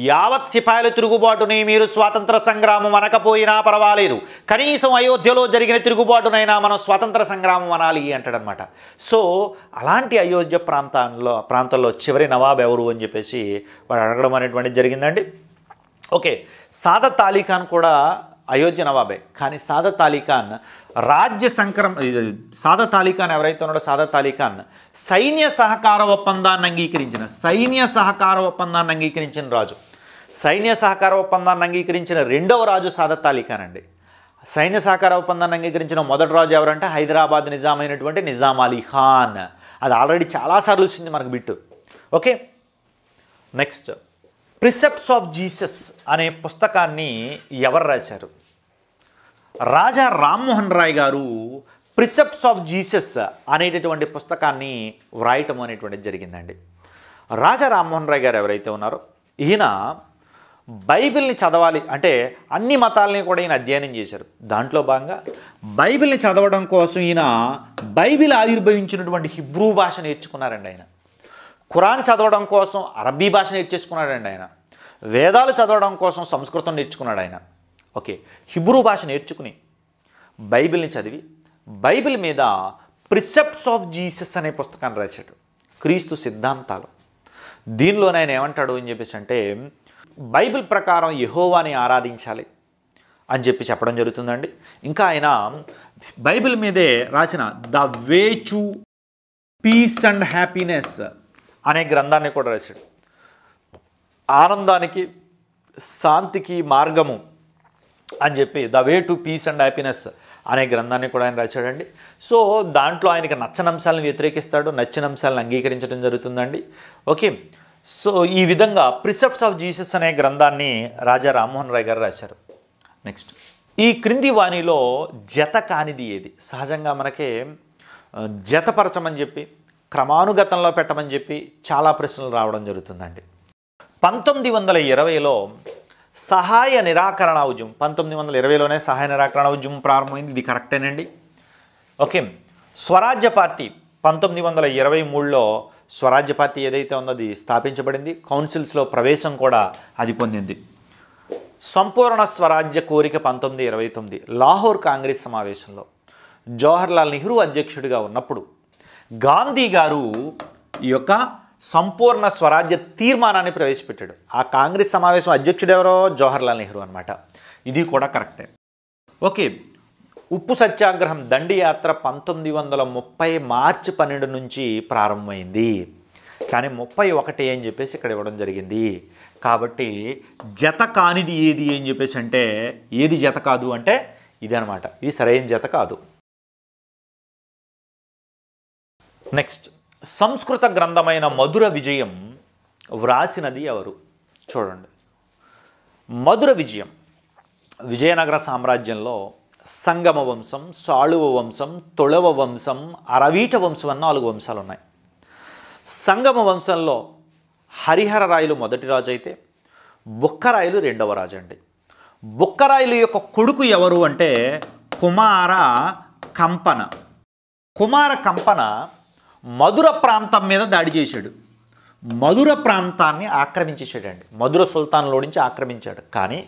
Speaker 3: యావత్ సిపాయిల తిరుగుబాటుని మీరు స్వాతంత్ర సంగ్రామం అనకపోయినా పర్వాలేదు కనీసం అయోధ్యలో జరిగిన తిరుగుబాటునైనా మనం స్వాతంత్ర సంగ్రామం అనాలి అంటాడనమాట సో అలాంటి అయోధ్య ప్రాంతాల్లో ప్రాంతంలో చివరి నవాబ్ ఎవరు అని చెప్పేసి వాడు అడగడం అనేటువంటిది జరిగిందండి ఓకే సాదత్ అలీ ఖాన్ కూడా అయోధ్య నవాబే కానీ సాదత్ అలీ ఖాన్ రాజ్య సంక్రమ సాదత్ అలీ ఖాన్ ఎవరైతే ఉన్నాడో సాదత్ అలీ ఖాన్ సైన్య సహకార ఒప్పందాన్ని అంగీకరించిన సైన్య సహకార ఒప్పందాన్ని అంగీకరించిన రాజు సైన్య సహకార ఒప్పందాన్ని అంగీకరించిన రెండవ రాజు సాదత్ అలీ ఖాన్ అండి సైన్య సహకార ఒప్పందాన్ని అంగీకరించిన మొదటి రాజు ఎవరంటే హైదరాబాద్ నిజాం అయినటువంటి నిజాం అలీ ఖాన్ అది ఆల్రెడీ చాలాసార్లు వచ్చింది మనకు bit okay next precepts of Jesus అనే పుస్తకాన్ని ఎవరు రాశారు రాజా రామ్మోహన్ రాయ్ గారు ప్రిసెప్ట్స్ ఆఫ్ జీసస్ అనేటటువంటి పుస్తకాన్ని వ్రాయటం అనేటువంటిది జరిగిందండి రాజా రామ్మోహన్ రాయ్ గారు ఎవరైతే ఉన్నారో ఈయన బైబిల్ని చదవాలి అంటే అన్ని మతాలని కూడా ఈయన అధ్యయనం చేశారు దాంట్లో భాగంగా బైబిల్ని చదవడం కోసం ఈయన బైబిల్ ఆవిర్భవించినటువంటి హిబ్రూ భాష నేర్చుకున్నారండి ఆయన ఖురాన్ చదవడం కోసం అరబీ భాష నేర్చేసుకున్నాడండి ఆయన వేదాలు చదవడం కోసం సంస్కృతం నేర్చుకున్నాడు ఆయన ఓకే హిబ్రూ భాష నేర్చుకుని బైబిల్ని చదివి బైబిల్ మీద ప్రిసెప్ట్స్ ఆఫ్ జీసస్ అనే పుస్తకాన్ని రాశాడు క్రీస్తు సిద్ధాంతాలు దీనిలో నేను ఏమంటాడు అని చెప్పేసి అంటే బైబిల్ ప్రకారం యహోవాని ఆరాధించాలి అని చెప్పి చెప్పడం జరుగుతుందండి ఇంకా ఆయన బైబిల్ మీదే రాసిన the way peace and happiness అనే గ్రంథాన్ని కూడా రాశాడు ఆనందానికి శాంతికి మార్గము అని చెప్పి the way to peace and happiness అనే గ్రంథాన్ని కూడా ఆయన రాశాడండి సో దాంట్లో ఆయనకి నచ్చిన అంశాలను వ్యతిరేకిస్తాడు నచ్చిన అంశాలను అంగీకరించడం జరుగుతుందండి ఓకే సో ఈ విధంగా ప్రిసెప్ట్స్ ఆఫ్ జీసస్ అనే గ్రంథాన్ని రాజా రామ్మోహన్ రాయ్ గారు రాశారు నెక్స్ట్ ఈ క్రింది వాణిలో జత కానిది ఏది సహజంగా మనకి జతపరచమని చెప్పి క్రమానుగతంలో పెట్టమని చెప్పి చాలా ప్రశ్నలు రావడం జరుగుతుందండి పంతొమ్మిది వందల ఇరవైలో సహాయ నిరాకరణ ఉద్యమం పంతొమ్మిది వందల ఇరవైలోనే సహాయ నిరాకరణ ఉద్యమం ప్రారంభమైంది ఇది కరెక్టేనండి ఓకే స్వరాజ్య పార్టీ పంతొమ్మిది వందల ఇరవై మూడులో స్వరాజ్య పార్టీ ఏదైతే ఉందో అది స్థాపించబడింది కౌన్సిల్స్లో ప్రవేశం కూడా అది పొందింది సంపూర్ణ స్వరాజ్య కోరిక పంతొమ్మిది ఇరవై తొమ్మిది లాహోర్ కాంగ్రెస్ సమావేశంలో జవహర్లాల్ నెహ్రూ అధ్యక్షుడిగా ఉన్నప్పుడు గాంధీ గారు ఈ యొక్క సంపూర్ణ స్వరాజ్య తీర్మానాన్ని ప్రవేశపెట్టాడు ఆ కాంగ్రెస్ సమావేశం అధ్యక్షుడు ఎవరో జవహర్లాల్ నెహ్రూ అనమాట ఇది కూడా కరెక్టే ఓకే ఉప్పు సత్యాగ్రహం దండి యాత్ర పంతొమ్మిది వందల ముప్పై మార్చి పన్నెండు నుంచి ప్రారంభమైంది కానీ ముప్పై ఒకటి అని చెప్పేసి ఇక్కడ ఇవ్వడం జరిగింది కాబట్టి జత కానిది ఏది అని చెప్పేసి అంటే ఏది జత కాదు అంటే అనమాట ఇది సరైన జత కాదు నెక్స్ట్ సంస్కృత గ్రంథమైన మధుర విజయం వ్రాసినది ఎవరు చూడండి మధుర విజయం విజయనగర సామ్రాజ్యంలో సంగమ వంశం సాళువ వంశం తొళవ వంశం అరవీట వంశం అన్న నాలుగు వంశాలు ఉన్నాయి సంగమ వంశంలో హరిహర రాయలు మొదటి రాజు అయితే బుక్కరాయలు రెండవ రాజు అండి బుక్కరాయలు యొక్క కొడుకు ఎవరు అంటే కుమార కంపన కుమార కంపన మధుర ప్రాంతం మీద దాడి చేశాడు మధుర ప్రాంతాన్ని అండి మధుర నుంచి ఆక్రమించాడు కానీ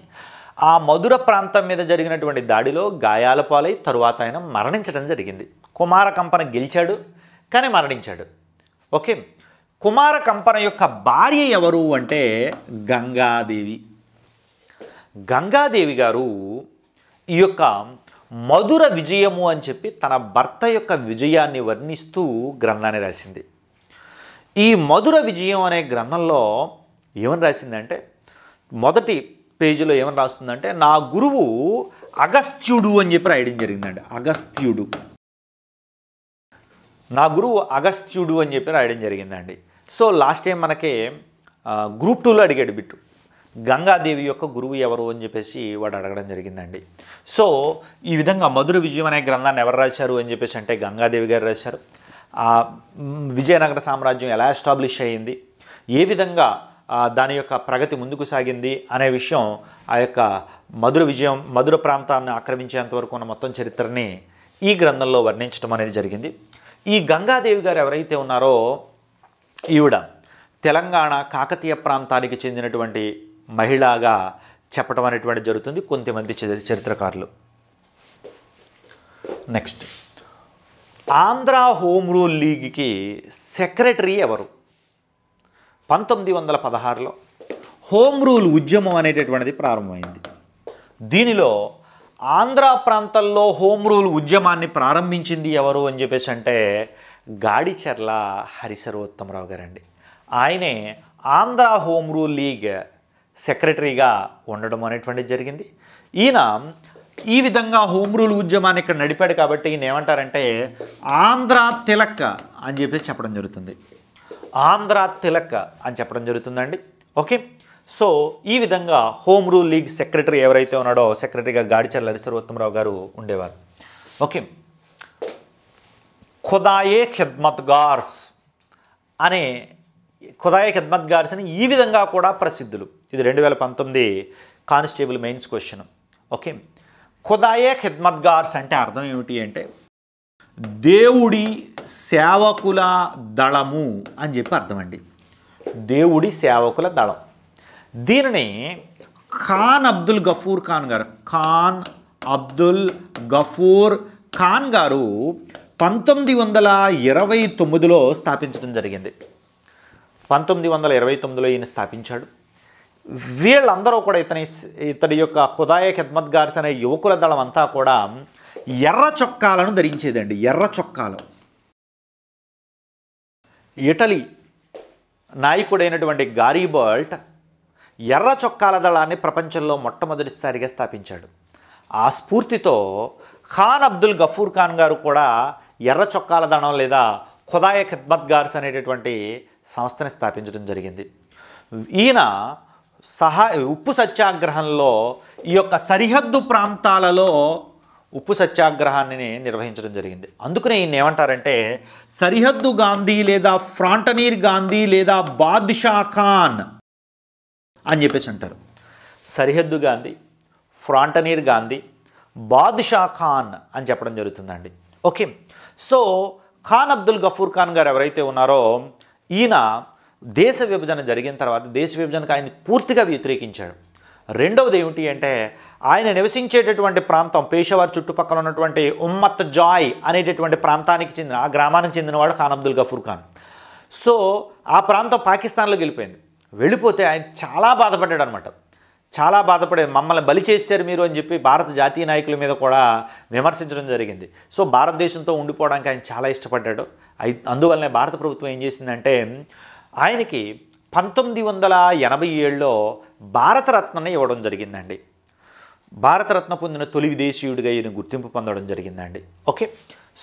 Speaker 3: ఆ మధుర ప్రాంతం మీద జరిగినటువంటి దాడిలో గాయాల పాలై తరువాత ఆయన మరణించడం జరిగింది కుమార కంపన గెలిచాడు కానీ మరణించాడు ఓకే కుమార కంపన యొక్క భార్య ఎవరు అంటే గంగాదేవి గంగాదేవి గారు ఈ యొక్క మధుర విజయము అని చెప్పి తన భర్త యొక్క విజయాన్ని వర్ణిస్తూ గ్రంథాన్ని రాసింది ఈ మధుర విజయం అనే గ్రంథంలో ఏమని రాసిందంటే మొదటి పేజీలో ఏమని రాస్తుందంటే నా గురువు అగస్త్యుడు అని చెప్పి రాయడం జరిగిందండి అగస్త్యుడు నా గురువు అగస్త్యుడు అని చెప్పి రాయడం జరిగిందండి సో లాస్ట్ టైం మనకి గ్రూప్ టూలో అడిగాడు బిట్టు గంగాదేవి యొక్క గురువు ఎవరు అని చెప్పేసి వాడు అడగడం జరిగిందండి సో ఈ విధంగా మధుర విజయం అనే గ్రంథాన్ని ఎవరు రాశారు అని చెప్పేసి అంటే గంగాదేవి గారు రాశారు విజయనగర సామ్రాజ్యం ఎలా ఎస్టాబ్లిష్ అయ్యింది ఏ విధంగా దాని యొక్క ప్రగతి ముందుకు సాగింది అనే విషయం ఆ యొక్క మధుర విజయం మధుర ప్రాంతాన్ని ఆక్రమించేంత వరకు ఉన్న మొత్తం చరిత్రని ఈ గ్రంథంలో వర్ణించడం అనేది జరిగింది ఈ గంగాదేవి గారు ఎవరైతే ఉన్నారో ఈవిడ తెలంగాణ కాకతీయ ప్రాంతానికి చెందినటువంటి మహిళగా చెప్పడం అనేటువంటి జరుగుతుంది కొంతమంది చరిత్రకారులు నెక్స్ట్ ఆంధ్ర హోమ్ రూల్ లీగ్కి సెక్రటరీ ఎవరు పంతొమ్మిది వందల పదహారులో హోమ్ రూల్ ఉద్యమం అనేటటువంటిది ప్రారంభమైంది దీనిలో ఆంధ్ర ప్రాంతంలో హోమ్ రూల్ ఉద్యమాన్ని ప్రారంభించింది ఎవరు అని చెప్పేసి అంటే గాడిచెర్ల హరిసర్వోత్తమరావు గారండి ఆయనే ఆంధ్ర హోమ్ రూల్ లీగ్ సెక్రటరీగా ఉండడం అనేటువంటిది జరిగింది ఈయన ఈ విధంగా హోమ్ రూల్ ఉద్యమాన్ని ఇక్కడ నడిపాడు కాబట్టి ఈయన ఏమంటారంటే ఆంధ్ర తిలక్క అని చెప్పేసి చెప్పడం జరుగుతుంది ఆంధ్ర తిలక్క అని చెప్పడం జరుగుతుందండి ఓకే సో ఈ విధంగా హోమ్ రూల్ లీగ్ సెక్రటరీ ఎవరైతే ఉన్నాడో సెక్రటరీగా గాడిచర్ల హరిసర్వోత్తమరావు గారు ఉండేవారు ఓకే ఖుదాయే ఖిద్మత్ గార్స్ అనే ఖుదాయ ఖిద్మత్ అని ఈ విధంగా కూడా ప్రసిద్ధులు ఇది రెండు వేల పంతొమ్మిది constable mains question okay Khudai Khidmatgars అంటే అర్థం ఏమిటి అంటే దేవుడి సేవకుల దళము అని చెప్పి అర్థం అండి దేవుడి సేవకుల దళం దీనిని ఖాన్ అబ్దుల్ గఫూర్ ఖాన్ గారు ఖాన్ అబ్దుల్ గఫూర్ ఖాన్ గారు పంతొమ్మిది వందల ఇరవై తొమ్మిదిలో స్థాపించడం జరిగింది పంతొమ్మిది వందల ఇరవై తొమ్మిదిలో ఈయన స్థాపించాడు వీళ్ళందరూ కూడా ఇతని ఇతడి యొక్క హుదాయ ఖిద్మత్ గార్స్ అనే యువకుల దళం అంతా కూడా ఎర్ర చొక్కాలను ధరించేదండి ఎర్ర చొక్కాలు ఇటలీ నాయకుడైనటువంటి గారీబర్ట్ ఎర్ర చొక్కాల దళాన్ని ప్రపంచంలో మొట్టమొదటిసారిగా స్థాపించాడు ఆ స్ఫూర్తితో ఖాన్ అబ్దుల్ గఫూర్ ఖాన్ గారు కూడా ఎర్ర చొక్కాల దళం లేదా ఖుదాయ ఖిద్మత్ గార్స్ అనేటటువంటి సంస్థని స్థాపించడం జరిగింది ఈయన సహా ఉప్పు సత్యాగ్రహంలో ఈ యొక్క సరిహద్దు ప్రాంతాలలో ఉప్పు సత్యాగ్రహాన్ని నిర్వహించడం జరిగింది అందుకనే ఈయన ఏమంటారంటే సరిహద్దు గాంధీ లేదా ఫ్రాంటనీర్ గాంధీ లేదా బాద్షా ఖాన్ అని చెప్పేసి అంటారు సరిహద్దు గాంధీ ఫ్రాంటనీర్ గాంధీ బాద్షా ఖాన్ అని చెప్పడం జరుగుతుందండి ఓకే సో ఖాన్ అబ్దుల్ గఫూర్ ఖాన్ గారు ఎవరైతే ఉన్నారో ఈయన దేశ విభజన జరిగిన తర్వాత దేశ విభజనకు ఆయన పూర్తిగా వ్యతిరేకించాడు రెండవది ఏమిటి అంటే ఆయన నివసించేటటువంటి ప్రాంతం పేషవారి చుట్టుపక్కల ఉన్నటువంటి ఉమ్మత్ జాయ్ అనేటటువంటి ప్రాంతానికి చెందిన ఆ గ్రామానికి చెందినవాడు ఖాన్ అబ్దుల్ గఫూర్ ఖాన్ సో ఆ ప్రాంతం పాకిస్తాన్లో గెలిపోయింది వెళ్ళిపోతే ఆయన చాలా బాధపడ్డాడు అనమాట చాలా బాధపడేది మమ్మల్ని బలి చేశారు మీరు అని చెప్పి భారత జాతీయ నాయకుల మీద కూడా విమర్శించడం జరిగింది సో భారతదేశంతో ఉండిపోవడానికి ఆయన చాలా ఇష్టపడ్డాడు అందువల్లనే భారత ప్రభుత్వం ఏం చేసిందంటే ఆయనకి పంతొమ్మిది వందల ఎనభై ఏడులో భారతరత్నని ఇవ్వడం జరిగిందండి భారతరత్న పొందిన తొలి విదేశీయుడిగా ఈయన గుర్తింపు పొందడం జరిగిందండి ఓకే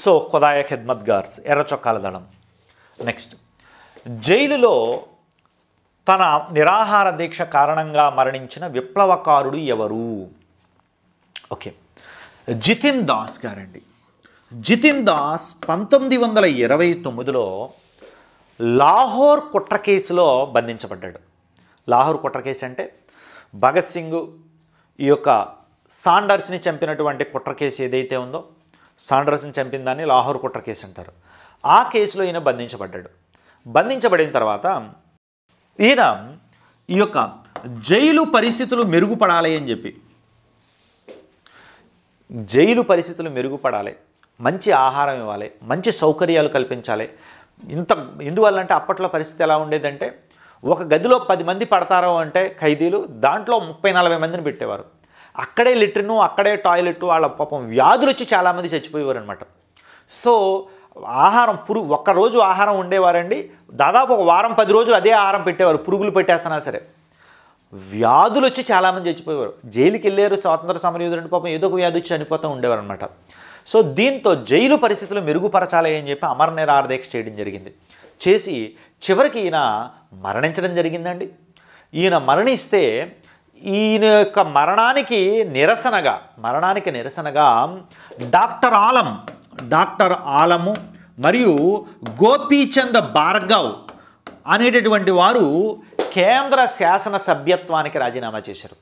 Speaker 3: సో ఖుదాయ ఖిద్మత్ గార్స్ ఎర్ర చొక్కాల దళం నెక్స్ట్ జైలులో తన నిరాహార దీక్ష కారణంగా మరణించిన విప్లవకారుడు ఎవరు ఓకే జితిన్ దాస్ గారండి జితిన్ దాస్ పంతొమ్మిది వందల ఇరవై తొమ్మిదిలో లాహోర్ కుట్ర కేసులో బంధించబడ్డాడు లాహోర్ కుట్ర కేసు అంటే భగత్ సింగ్ ఈ యొక్క సాండర్స్ని చంపినటువంటి కుట్ర కేసు ఏదైతే ఉందో సాండర్స్ని చంపిన దాన్ని లాహోర్ కుట్ర కేసు అంటారు ఆ కేసులో ఈయన బంధించబడ్డాడు బంధించబడిన తర్వాత ఈయన ఈ యొక్క జైలు పరిస్థితులు మెరుగుపడాలి అని చెప్పి జైలు పరిస్థితులు మెరుగుపడాలి మంచి ఆహారం ఇవ్వాలి మంచి సౌకర్యాలు కల్పించాలి ఇంత ఎందువల్లంటే అప్పట్లో పరిస్థితి ఎలా ఉండేదంటే ఒక గదిలో పది మంది పడతారు అంటే ఖైదీలు దాంట్లో ముప్పై నలభై మందిని పెట్టేవారు అక్కడే లిట్రిను అక్కడే టాయిలెట్ వాళ్ళ పాపం వ్యాధులు వచ్చి చాలామంది చచ్చిపోయేవారు అనమాట సో ఆహారం పురుగు ఒక్కరోజు ఆహారం ఉండేవారండి దాదాపు ఒక వారం పది రోజులు అదే ఆహారం పెట్టేవారు పురుగులు పెట్టేస్తున్నా సరే వ్యాధులు వచ్చి చాలామంది చచ్చిపోయేవారు జైలుకి వెళ్ళారు స్వాతంత్ర సమరయోధులు పాపం ఏదో ఒక వ్యాధి వచ్చి చనిపోతూ ఉండేవారు అనమాట సో దీంతో జైలు పరిస్థితులు మెరుగుపరచాలి అని చెప్పి అమర నిరారదీక్ష చేయడం జరిగింది చేసి చివరికి ఈయన మరణించడం జరిగిందండి ఈయన మరణిస్తే ఈయన యొక్క మరణానికి నిరసనగా మరణానికి నిరసనగా డాక్టర్ ఆలం డాక్టర్ ఆలము మరియు గోపీచంద్ భార్గవ్ అనేటటువంటి వారు కేంద్ర శాసన సభ్యత్వానికి రాజీనామా చేశారు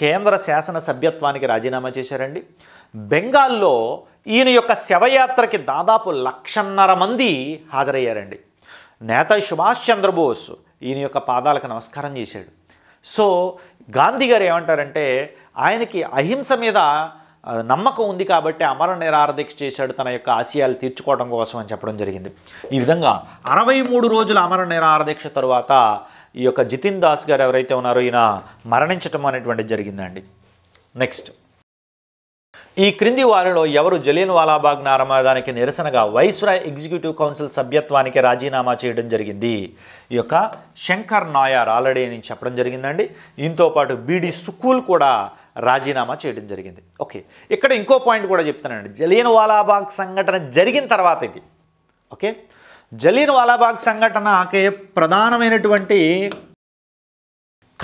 Speaker 3: కేంద్ర శాసన సభ్యత్వానికి రాజీనామా చేశారండి బెంగాల్లో ఈయన యొక్క శవయాత్రకి దాదాపు లక్షన్నర మంది హాజరయ్యారండి నేత సుభాష్ చంద్రబోస్ ఈయన యొక్క పాదాలకు నమస్కారం చేశాడు సో గాంధీ గారు ఏమంటారంటే ఆయనకి అహింస మీద నమ్మకం ఉంది కాబట్టి అమర నిరారదీక్ష చేశాడు తన యొక్క ఆశయాలు తీర్చుకోవడం కోసం అని చెప్పడం జరిగింది ఈ విధంగా అరవై మూడు రోజుల అమర నిరారదీక్ష తరువాత ఈ యొక్క జితిన్ దాస్ గారు ఎవరైతే ఉన్నారో ఈయన మరణించటం అనేటువంటిది జరిగిందండి నెక్స్ట్ ఈ క్రింది వారిలో ఎవరు జలీన్ వాలాబాగ్ నారమాదానికి నిరసనగా వైస్రాయ్ ఎగ్జిక్యూటివ్ కౌన్సిల్ సభ్యత్వానికి రాజీనామా చేయడం జరిగింది ఈ యొక్క శంకర్ నాయర్ ఆల్రెడీ నేను చెప్పడం జరిగిందండి దీంతో పాటు బీడీ సుకూల్ కూడా రాజీనామా చేయడం జరిగింది ఓకే ఇక్కడ ఇంకో పాయింట్ కూడా చెప్తానండి జలియన్ వాలాబాగ్ సంఘటన జరిగిన తర్వాత ఇది ఓకే జలియన్ వాలాబాగ్ సంఘటనకి ప్రధానమైనటువంటి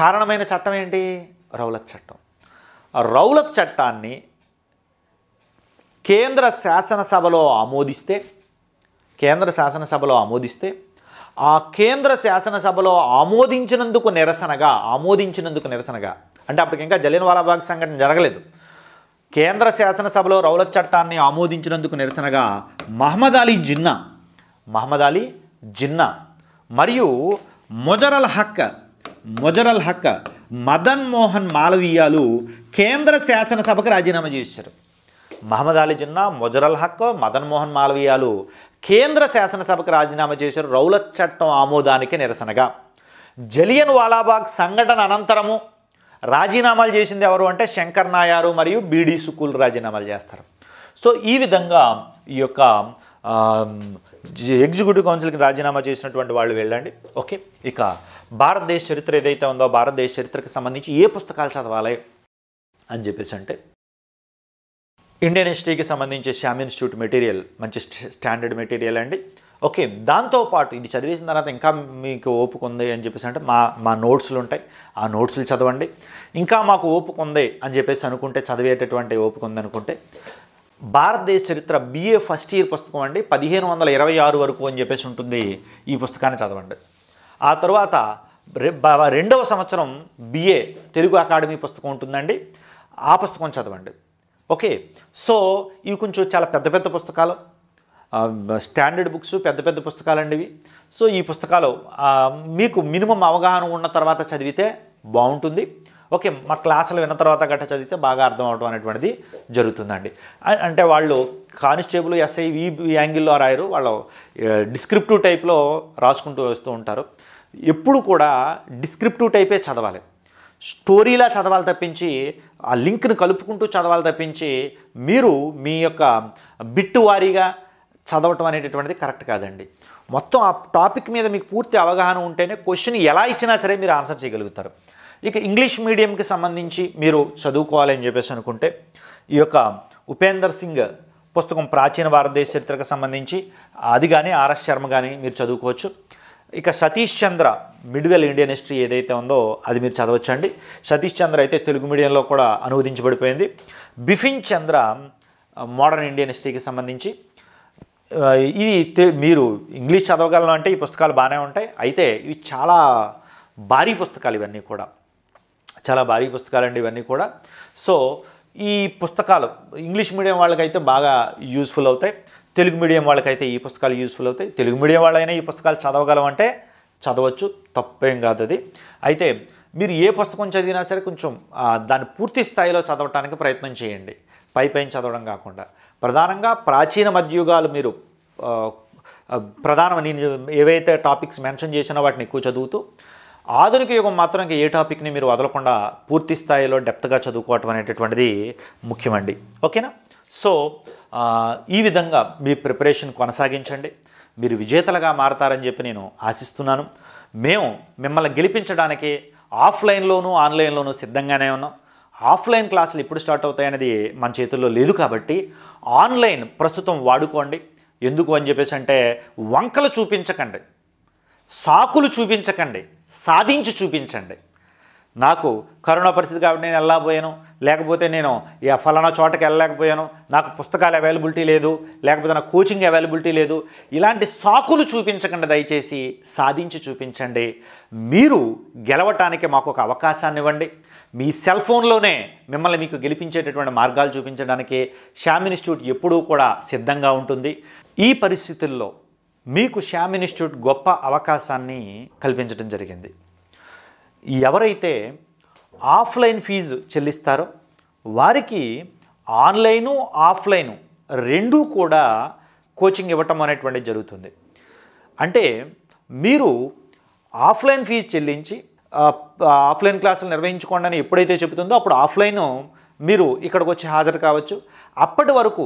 Speaker 3: కారణమైన చట్టం ఏంటి రౌలత్ చట్టం రౌలత్ చట్టాన్ని కేంద్ర శాసనసభలో ఆమోదిస్తే కేంద్ర శాసనసభలో ఆమోదిస్తే ఆ కేంద్ర శాసనసభలో ఆమోదించినందుకు నిరసనగా ఆమోదించినందుకు నిరసనగా అంటే అప్పటికి ఇంకా జలియన్ వాలాబాగ్ సంఘటన జరగలేదు కేంద్ర శాసనసభలో రౌలత్ చట్టాన్ని ఆమోదించినందుకు నిరసనగా మహమ్మద్ అలీ జిన్నా మహమ్మద్ అలీ జిన్నా మరియు మొజరల్ హక్క మొజరల్ హక్క మదన్ మోహన్ మాలవీయాలు కేంద్ర శాసనసభకు రాజీనామా చేశారు మహమ్మద్ అలీ జిన్నా మొజరల్ హక్ మదన్ మోహన్ మాలవీయాలు కేంద్ర శాసనసభకు రాజీనామా చేశారు రౌలత్ చట్టం ఆమోదానికి నిరసనగా జలియన్ వాలాబాగ్ సంఘటన అనంతరము రాజీనామాలు చేసింది ఎవరు అంటే శంకర్ నాయారు మరియు బీడీ సుకుల్ రాజీనామాలు చేస్తారు సో ఈ విధంగా ఈ యొక్క ఎగ్జిక్యూటివ్ కౌన్సిల్కి రాజీనామా చేసినటువంటి వాళ్ళు వెళ్ళండి ఓకే ఇక భారతదేశ చరిత్ర ఏదైతే ఉందో భారతదేశ చరిత్రకు సంబంధించి ఏ పుస్తకాలు చదవాలి అని చెప్పేసి అంటే ఇండియన్ హిస్టరీకి సంబంధించి శ్యామ్ ఇన్స్టిట్యూట్ మెటీరియల్ మంచి స్టాండర్డ్ మెటీరియల్ అండి ఓకే దాంతోపాటు ఇది చదివేసిన తర్వాత ఇంకా మీకు ఓపిక ఉంది అని చెప్పేసి అంటే మా మా నోట్స్లు ఉంటాయి ఆ నోట్స్లు చదవండి ఇంకా మాకు ఓపిక ఉంది అని చెప్పేసి అనుకుంటే చదివేటటువంటి ఓపిక అనుకుంటే భారతదేశ చరిత్ర బిఏ ఫస్ట్ ఇయర్ పుస్తకం అండి పదిహేను వందల ఇరవై ఆరు వరకు అని చెప్పేసి ఉంటుంది ఈ పుస్తకాన్ని చదవండి ఆ తర్వాత రెండవ సంవత్సరం బిఏ తెలుగు అకాడమీ పుస్తకం ఉంటుందండి ఆ పుస్తకం చదవండి ఓకే సో ఇవి కొంచెం చాలా పెద్ద పెద్ద పుస్తకాలు స్టాండర్డ్ బుక్స్ పెద్ద పెద్ద పుస్తకాలు ఇవి సో ఈ పుస్తకాలు మీకు మినిమం అవగాహన ఉన్న తర్వాత చదివితే బాగుంటుంది ఓకే మా క్లాసులు విన్న తర్వాత గట్ట చదివితే బాగా అర్థం అవడం అనేటువంటిది జరుగుతుందండి అంటే వాళ్ళు కానిస్టేబుల్ ఎస్ఐ ఈ యాంగిల్లో రాయరు వాళ్ళు డిస్క్రిప్టివ్ టైప్లో రాసుకుంటూ వస్తూ ఉంటారు ఎప్పుడు కూడా డిస్క్రిప్టివ్ టైపే చదవాలి స్టోరీలా చదవాలి తప్పించి ఆ లింక్ను కలుపుకుంటూ చదవాలి తప్పించి మీరు మీ యొక్క బిట్టు వారీగా చదవటం అనేటటువంటిది కరెక్ట్ కాదండి మొత్తం ఆ టాపిక్ మీద మీకు పూర్తి అవగాహన ఉంటేనే క్వశ్చన్ ఎలా ఇచ్చినా సరే మీరు ఆన్సర్ చేయగలుగుతారు ఇక ఇంగ్లీష్ మీడియంకి సంబంధించి మీరు చదువుకోవాలని చెప్పేసి అనుకుంటే ఈ యొక్క ఉపేందర్ సింగ్ పుస్తకం ప్రాచీన భారతదేశ చరిత్రకు సంబంధించి అది కానీ ఆర్ఎస్ శర్మ కానీ మీరు చదువుకోవచ్చు ఇక Satish Chandra medieval Indian history ఏదైతే ఉందో అది మీరు చదవచ్చండి సతీష్ చంద్ర అయితే తెలుగు మీడియంలో కూడా అనువదించబడిపోయింది బిఫిన్ చంద్ర మోడర్న్ ఇండియన్ హిస్టరీకి సంబంధించి ఇది మీరు ఇంగ్లీష్ చదవగలను అంటే ఈ పుస్తకాలు బాగానే ఉంటాయి అయితే ఇవి చాలా భారీ పుస్తకాలు ఇవన్నీ కూడా చాలా భారీ పుస్తకాలు అండి ఇవన్నీ కూడా సో ఈ పుస్తకాలు ఇంగ్లీష్ మీడియం వాళ్ళకైతే బాగా యూస్ఫుల్ అవుతాయి తెలుగు మీడియం వాళ్ళకైతే ఈ పుస్తకాలు యూస్ఫుల్ అవుతాయి తెలుగు మీడియం వాళ్ళైనా ఈ పుస్తకాలు చదవగలం అంటే చదవచ్చు తప్పేం కాదు అది అయితే మీరు ఏ పుస్తకం చదివినా సరే కొంచెం దాన్ని పూర్తి స్థాయిలో చదవటానికి ప్రయత్నం చేయండి పై పైన చదవడం కాకుండా ప్రధానంగా ప్రాచీన మధ్యయుగాలు మీరు ప్రధానం నేను ఏవైతే టాపిక్స్ మెన్షన్ చేసినా వాటిని ఎక్కువ చదువుతూ ఆధునిక యుగం మాత్రం ఇంకా ఏ టాపిక్ని మీరు వదలకుండా పూర్తి స్థాయిలో డెప్త్గా చదువుకోవటం అనేటటువంటిది ముఖ్యమండి ఓకేనా సో ఈ విధంగా మీ ప్రిపరేషన్ కొనసాగించండి మీరు విజేతలుగా మారతారని చెప్పి నేను ఆశిస్తున్నాను మేము మిమ్మల్ని గెలిపించడానికి ఆఫ్లైన్లోనూ ఆన్లైన్లోనూ సిద్ధంగానే ఉన్నాం ఆఫ్లైన్ క్లాసులు ఎప్పుడు స్టార్ట్ అవుతాయనేది మన చేతుల్లో లేదు కాబట్టి ఆన్లైన్ ప్రస్తుతం వాడుకోండి ఎందుకు అని చెప్పేసి అంటే వంకలు చూపించకండి సాకులు చూపించకండి సాధించి చూపించండి నాకు కరోనా పరిస్థితి కాబట్టి నేను వెళ్ళకపోయాను లేకపోతే నేను ఫలానా చోటకి వెళ్ళలేకపోయాను నాకు పుస్తకాలు అవైలబిలిటీ లేదు లేకపోతే నాకు కోచింగ్ అవైలబిలిటీ లేదు ఇలాంటి సాకులు చూపించకండి దయచేసి సాధించి చూపించండి మీరు గెలవటానికి మాకు ఒక అవకాశాన్ని ఇవ్వండి మీ సెల్ ఫోన్లోనే మిమ్మల్ని మీకు గెలిపించేటటువంటి మార్గాలు చూపించడానికి శ్యామ్ ఇన్స్టిట్యూట్ ఎప్పుడూ కూడా సిద్ధంగా ఉంటుంది ఈ పరిస్థితుల్లో మీకు శ్యామ్ ఇన్స్టిట్యూట్ గొప్ప అవకాశాన్ని కల్పించడం జరిగింది ఎవరైతే ఆఫ్లైన్ ఫీజు చెల్లిస్తారో వారికి ఆన్లైను ఆఫ్లైను రెండూ కూడా కోచింగ్ ఇవ్వటం అనేటువంటిది జరుగుతుంది అంటే మీరు ఆఫ్లైన్ ఫీజు చెల్లించి ఆఫ్లైన్ క్లాసులు నిర్వహించుకోండి అని ఎప్పుడైతే చెబుతుందో అప్పుడు ఆఫ్లైన్ మీరు ఇక్కడికి వచ్చి హాజరు కావచ్చు అప్పటి వరకు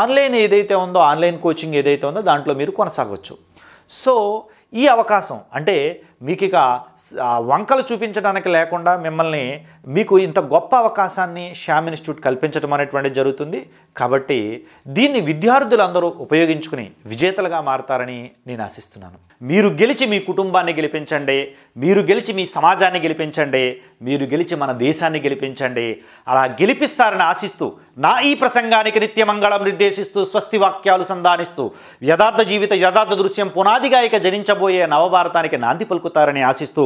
Speaker 3: ఆన్లైన్ ఏదైతే ఉందో ఆన్లైన్ కోచింగ్ ఏదైతే ఉందో దాంట్లో మీరు కొనసాగవచ్చు సో ఈ అవకాశం అంటే మీకు ఇక వంకలు చూపించడానికి లేకుండా మిమ్మల్ని మీకు ఇంత గొప్ప అవకాశాన్ని శ్యామ్ ఇన్స్టిట్యూట్ కల్పించడం అనేటువంటిది జరుగుతుంది కాబట్టి దీన్ని విద్యార్థులందరూ ఉపయోగించుకుని విజేతలుగా మారతారని నేను ఆశిస్తున్నాను మీరు గెలిచి మీ కుటుంబాన్ని గెలిపించండి మీరు గెలిచి మీ సమాజాన్ని గెలిపించండి మీరు గెలిచి మన దేశాన్ని గెలిపించండి అలా గెలిపిస్తారని ఆశిస్తూ నా ఈ ప్రసంగానికి నిత్యమంగళం నిర్దేశిస్తూ స్వస్తి వాక్యాలు సంధానిస్తూ యథార్థ జీవిత యథార్థ దృశ్యం పునాదిగా ఇక జనించబోయే నవభారతానికి నాంది పలుకుతారు చెబుతారని ఆశిస్తూ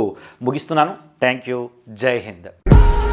Speaker 3: ముగిస్తున్నాను థ్యాంక్ యూ జై హింద్